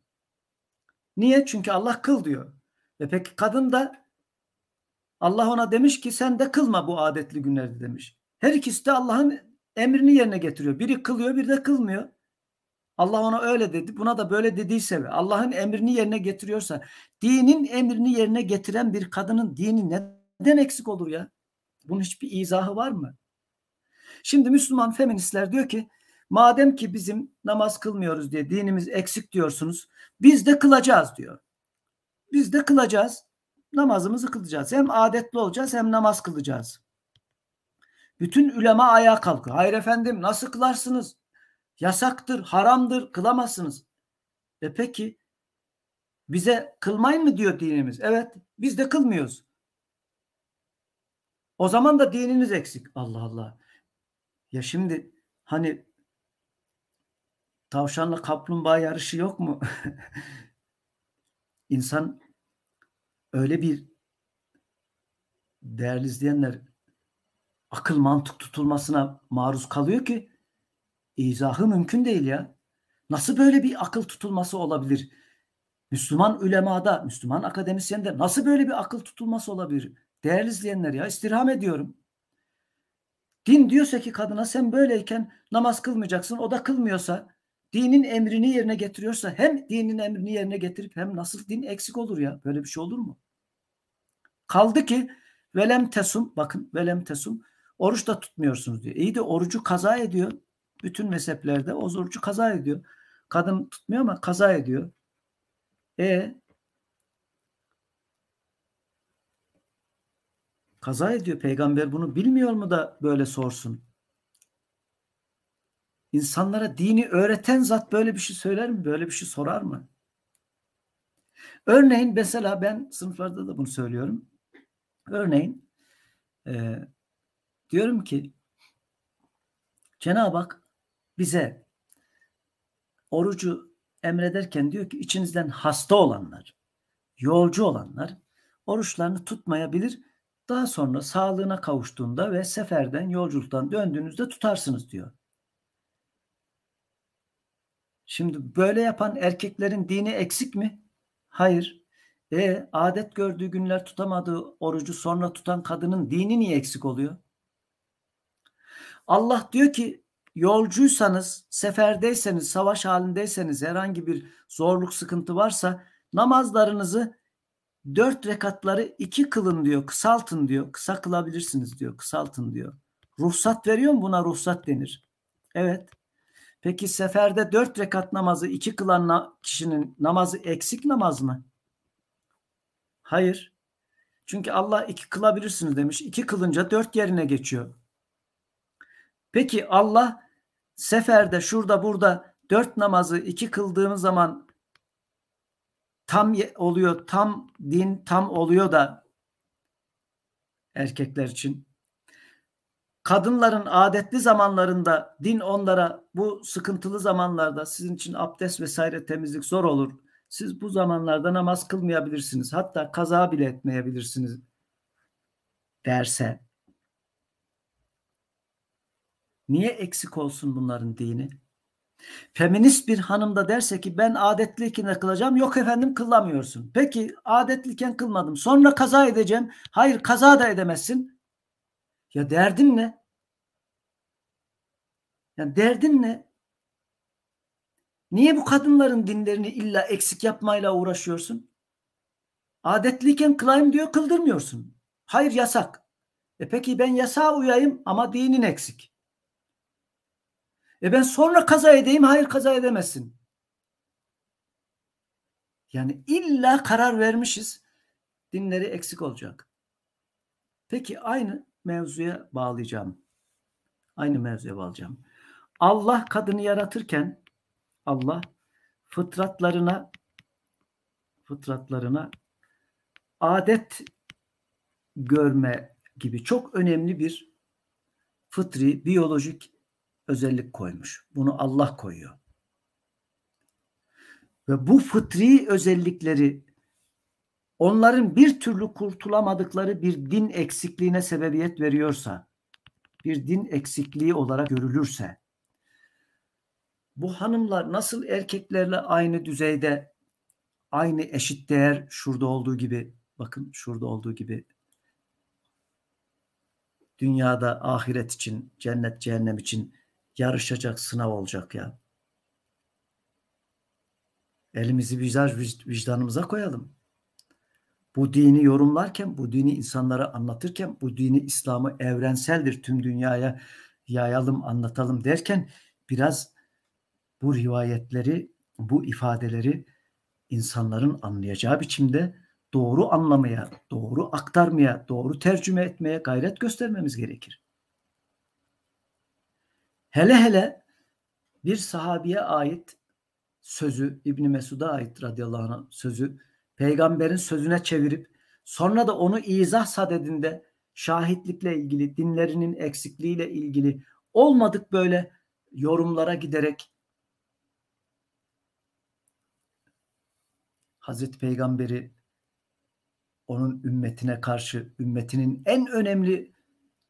Niye? Çünkü Allah kıl diyor. Ve peki kadın da Allah ona demiş ki sen de kılma bu adetli günlerde demiş. Her ikisi de Allah'ın emrini yerine getiriyor. Biri kılıyor, biri de kılmıyor. Allah ona öyle dedi, buna da böyle dediyse ve Allah'ın emrini yerine getiriyorsa, dinin emrini yerine getiren bir kadının dini neden eksik olur ya? Bunun hiçbir izahı var mı? Şimdi Müslüman feministler diyor ki madem ki bizim namaz kılmıyoruz diye dinimiz eksik diyorsunuz biz de kılacağız diyor. Biz de kılacağız namazımızı kılacağız. Hem adetli olacağız hem namaz kılacağız. Bütün ülema ayağa kalkıyor. Hayır efendim nasıl kılarsınız? Yasaktır, haramdır, kılamazsınız. E peki bize kılmayın mı diyor dinimiz? Evet biz de kılmıyoruz. O zaman da dininiz eksik. Allah Allah. Ya şimdi hani tavşanla kaplumbağa yarışı yok mu? [laughs] İnsan öyle bir değerli izleyenler akıl mantık tutulmasına maruz kalıyor ki izahı mümkün değil ya. Nasıl böyle bir akıl tutulması olabilir? Müslüman ulemada, Müslüman akademisyende nasıl böyle bir akıl tutulması olabilir? Değerli izleyenler ya istirham ediyorum. Din diyorsa ki kadına sen böyleyken namaz kılmayacaksın. O da kılmıyorsa, dinin emrini yerine getiriyorsa hem dinin emrini yerine getirip hem nasıl din eksik olur ya. Böyle bir şey olur mu? Kaldı ki velem tesum bakın velem tesum oruç da tutmuyorsunuz diyor. İyi de orucu kaza ediyor. Bütün mezheplerde o orucu kaza ediyor. Kadın tutmuyor ama kaza ediyor. E kaza ediyor. Peygamber bunu bilmiyor mu da böyle sorsun? İnsanlara dini öğreten zat böyle bir şey söyler mi? Böyle bir şey sorar mı? Örneğin mesela ben sınıflarda da bunu söylüyorum. Örneğin e, diyorum ki Cenab-ı Hak bize orucu emrederken diyor ki içinizden hasta olanlar, yolcu olanlar oruçlarını tutmayabilir daha sonra sağlığına kavuştuğunda ve seferden, yolculuktan döndüğünüzde tutarsınız diyor. Şimdi böyle yapan erkeklerin dini eksik mi? Hayır. E adet gördüğü günler tutamadığı orucu sonra tutan kadının dini niye eksik oluyor? Allah diyor ki yolcuysanız, seferdeyseniz, savaş halindeyseniz, herhangi bir zorluk, sıkıntı varsa namazlarınızı dört rekatları iki kılın diyor. Kısaltın diyor. Kısa kılabilirsiniz diyor. Kısaltın diyor. Ruhsat veriyor mu buna ruhsat denir. Evet. Peki seferde dört rekat namazı iki kılan kişinin namazı eksik namaz mı? Hayır. Çünkü Allah iki kılabilirsiniz demiş. İki kılınca dört yerine geçiyor. Peki Allah seferde şurada burada dört namazı iki kıldığımız zaman tam oluyor, tam din tam oluyor da erkekler için. Kadınların adetli zamanlarında din onlara bu sıkıntılı zamanlarda sizin için abdest vesaire temizlik zor olur. Siz bu zamanlarda namaz kılmayabilirsiniz. Hatta kaza bile etmeyebilirsiniz derse. Niye eksik olsun bunların dini? Feminist bir hanım da derse ki ben adetliyken kılacağım. Yok efendim kılamıyorsun. Peki adetliyken kılmadım. Sonra kaza edeceğim. Hayır kaza da edemezsin. Ya derdin ne? ya derdin ne? Niye bu kadınların dinlerini illa eksik yapmayla uğraşıyorsun? Adetliyken kılayım diyor kıldırmıyorsun. Hayır yasak. E peki ben yasağa uyayım ama dinin eksik. E ben sonra kaza edeyim. Hayır kaza edemezsin. Yani illa karar vermişiz. Dinleri eksik olacak. Peki aynı mevzuya bağlayacağım. Aynı mevzuya bağlayacağım. Allah kadını yaratırken Allah fıtratlarına fıtratlarına adet görme gibi çok önemli bir fıtri, biyolojik özellik koymuş. Bunu Allah koyuyor. Ve bu fıtri özellikleri onların bir türlü kurtulamadıkları bir din eksikliğine sebebiyet veriyorsa, bir din eksikliği olarak görülürse, bu hanımlar nasıl erkeklerle aynı düzeyde, aynı eşit değer şurada olduğu gibi, bakın şurada olduğu gibi dünyada ahiret için, cennet cehennem için yarışacak sınav olacak ya. Elimizi vicdan, vicdanımıza koyalım. Bu dini yorumlarken, bu dini insanlara anlatırken, bu dini İslam'ı evrenseldir tüm dünyaya yayalım, anlatalım derken biraz bu rivayetleri, bu ifadeleri insanların anlayacağı biçimde doğru anlamaya, doğru aktarmaya, doğru tercüme etmeye gayret göstermemiz gerekir. Hele hele bir sahabiye ait sözü İbni Mesud'a ait radıyallahu anh sözü peygamberin sözüne çevirip sonra da onu izah sadedinde şahitlikle ilgili dinlerinin eksikliğiyle ilgili olmadık böyle yorumlara giderek Hazreti Peygamberi onun ümmetine karşı ümmetinin en önemli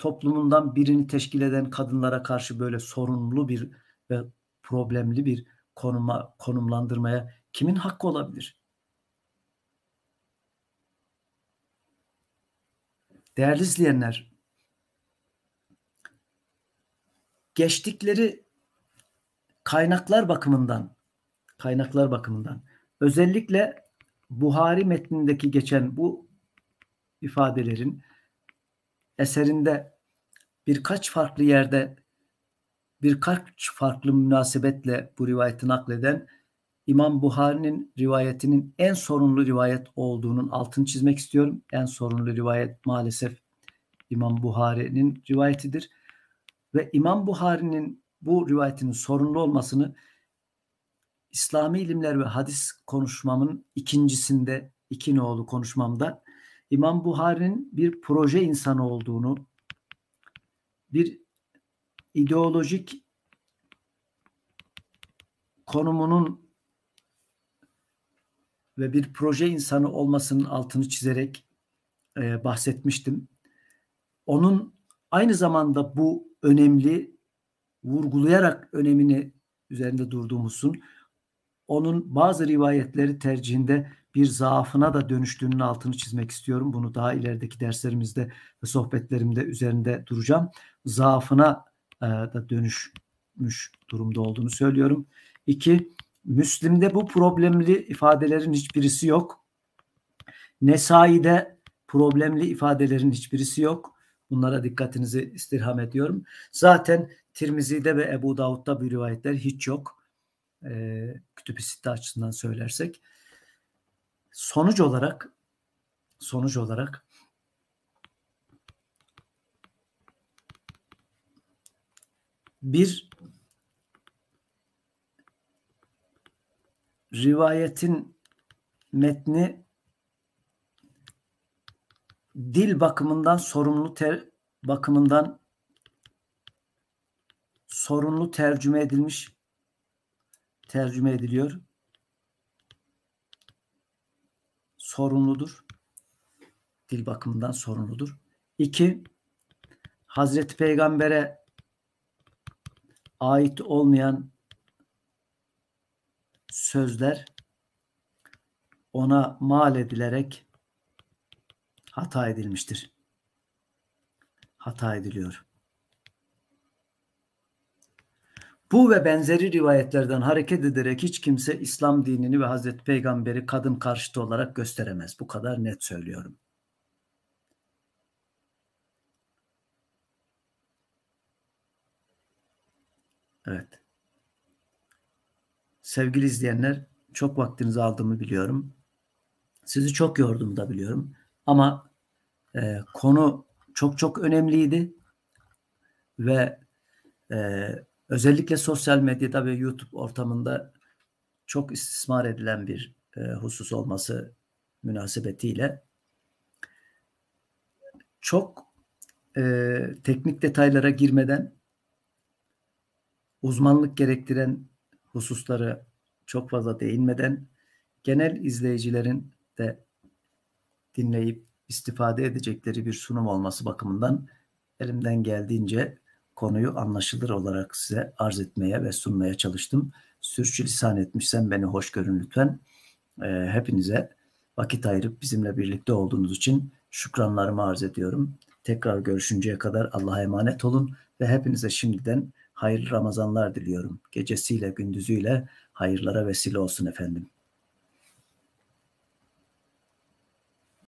toplumundan birini teşkil eden kadınlara karşı böyle sorumlu bir ve problemli bir konuma konumlandırmaya kimin hakkı olabilir? Değerli izleyenler, geçtikleri kaynaklar bakımından kaynaklar bakımından özellikle Buhari metnindeki geçen bu ifadelerin eserinde birkaç farklı yerde birkaç farklı münasebetle bu rivayeti nakleden İmam Buhari'nin rivayetinin en sorunlu rivayet olduğunun altını çizmek istiyorum. En sorunlu rivayet maalesef İmam Buhari'nin rivayetidir. Ve İmam Buhari'nin bu rivayetinin sorunlu olmasını İslami ilimler ve hadis konuşmamın ikincisinde, iki nolu konuşmamda İmam Buhari'nin bir proje insanı olduğunu, bir ideolojik konumunun ve bir proje insanı olmasının altını çizerek e, bahsetmiştim. Onun aynı zamanda bu önemli vurgulayarak önemini üzerinde durduğumuzun onun bazı rivayetleri tercihinde bir zaafına da dönüştüğünün altını çizmek istiyorum. Bunu daha ilerideki derslerimizde ve sohbetlerimde üzerinde duracağım. Zaafına e, da dönüşmüş durumda olduğunu söylüyorum. İki, Müslim'de bu problemli ifadelerin hiçbirisi yok. Nesai'de problemli ifadelerin hiçbirisi yok. Bunlara dikkatinizi istirham ediyorum. Zaten Tirmizi'de ve Ebu Davud'da bir rivayetler hiç yok. E, kütüb-i açısından söylersek sonuç olarak sonuç olarak bir rivayetin metni dil bakımından sorumlu ter bakımından sorunlu tercüme edilmiş tercüme ediliyor. sorumludur. Dil bakımından sorumludur. İki, Hazreti Peygamber'e ait olmayan sözler ona mal edilerek hata edilmiştir. Hata ediliyor. Bu ve benzeri rivayetlerden hareket ederek hiç kimse İslam dinini ve Hazreti Peygamber'i kadın karşıtı olarak gösteremez. Bu kadar net söylüyorum. Evet. Sevgili izleyenler, çok vaktinizi aldığımı biliyorum. Sizi çok yordum da biliyorum. Ama e, konu çok çok önemliydi ve e, özellikle sosyal medyada ve YouTube ortamında çok istismar edilen bir e, husus olması münasebetiyle çok e, teknik detaylara girmeden uzmanlık gerektiren hususları çok fazla değinmeden genel izleyicilerin de dinleyip istifade edecekleri bir sunum olması bakımından elimden geldiğince konuyu anlaşılır olarak size arz etmeye ve sunmaya çalıştım. Sürçülisan etmişsem beni hoş görün lütfen. E, hepinize vakit ayırıp bizimle birlikte olduğunuz için şükranlarımı arz ediyorum. Tekrar görüşünceye kadar Allah'a emanet olun ve hepinize şimdiden hayırlı Ramazanlar diliyorum. Gecesiyle gündüzüyle hayırlara vesile olsun efendim.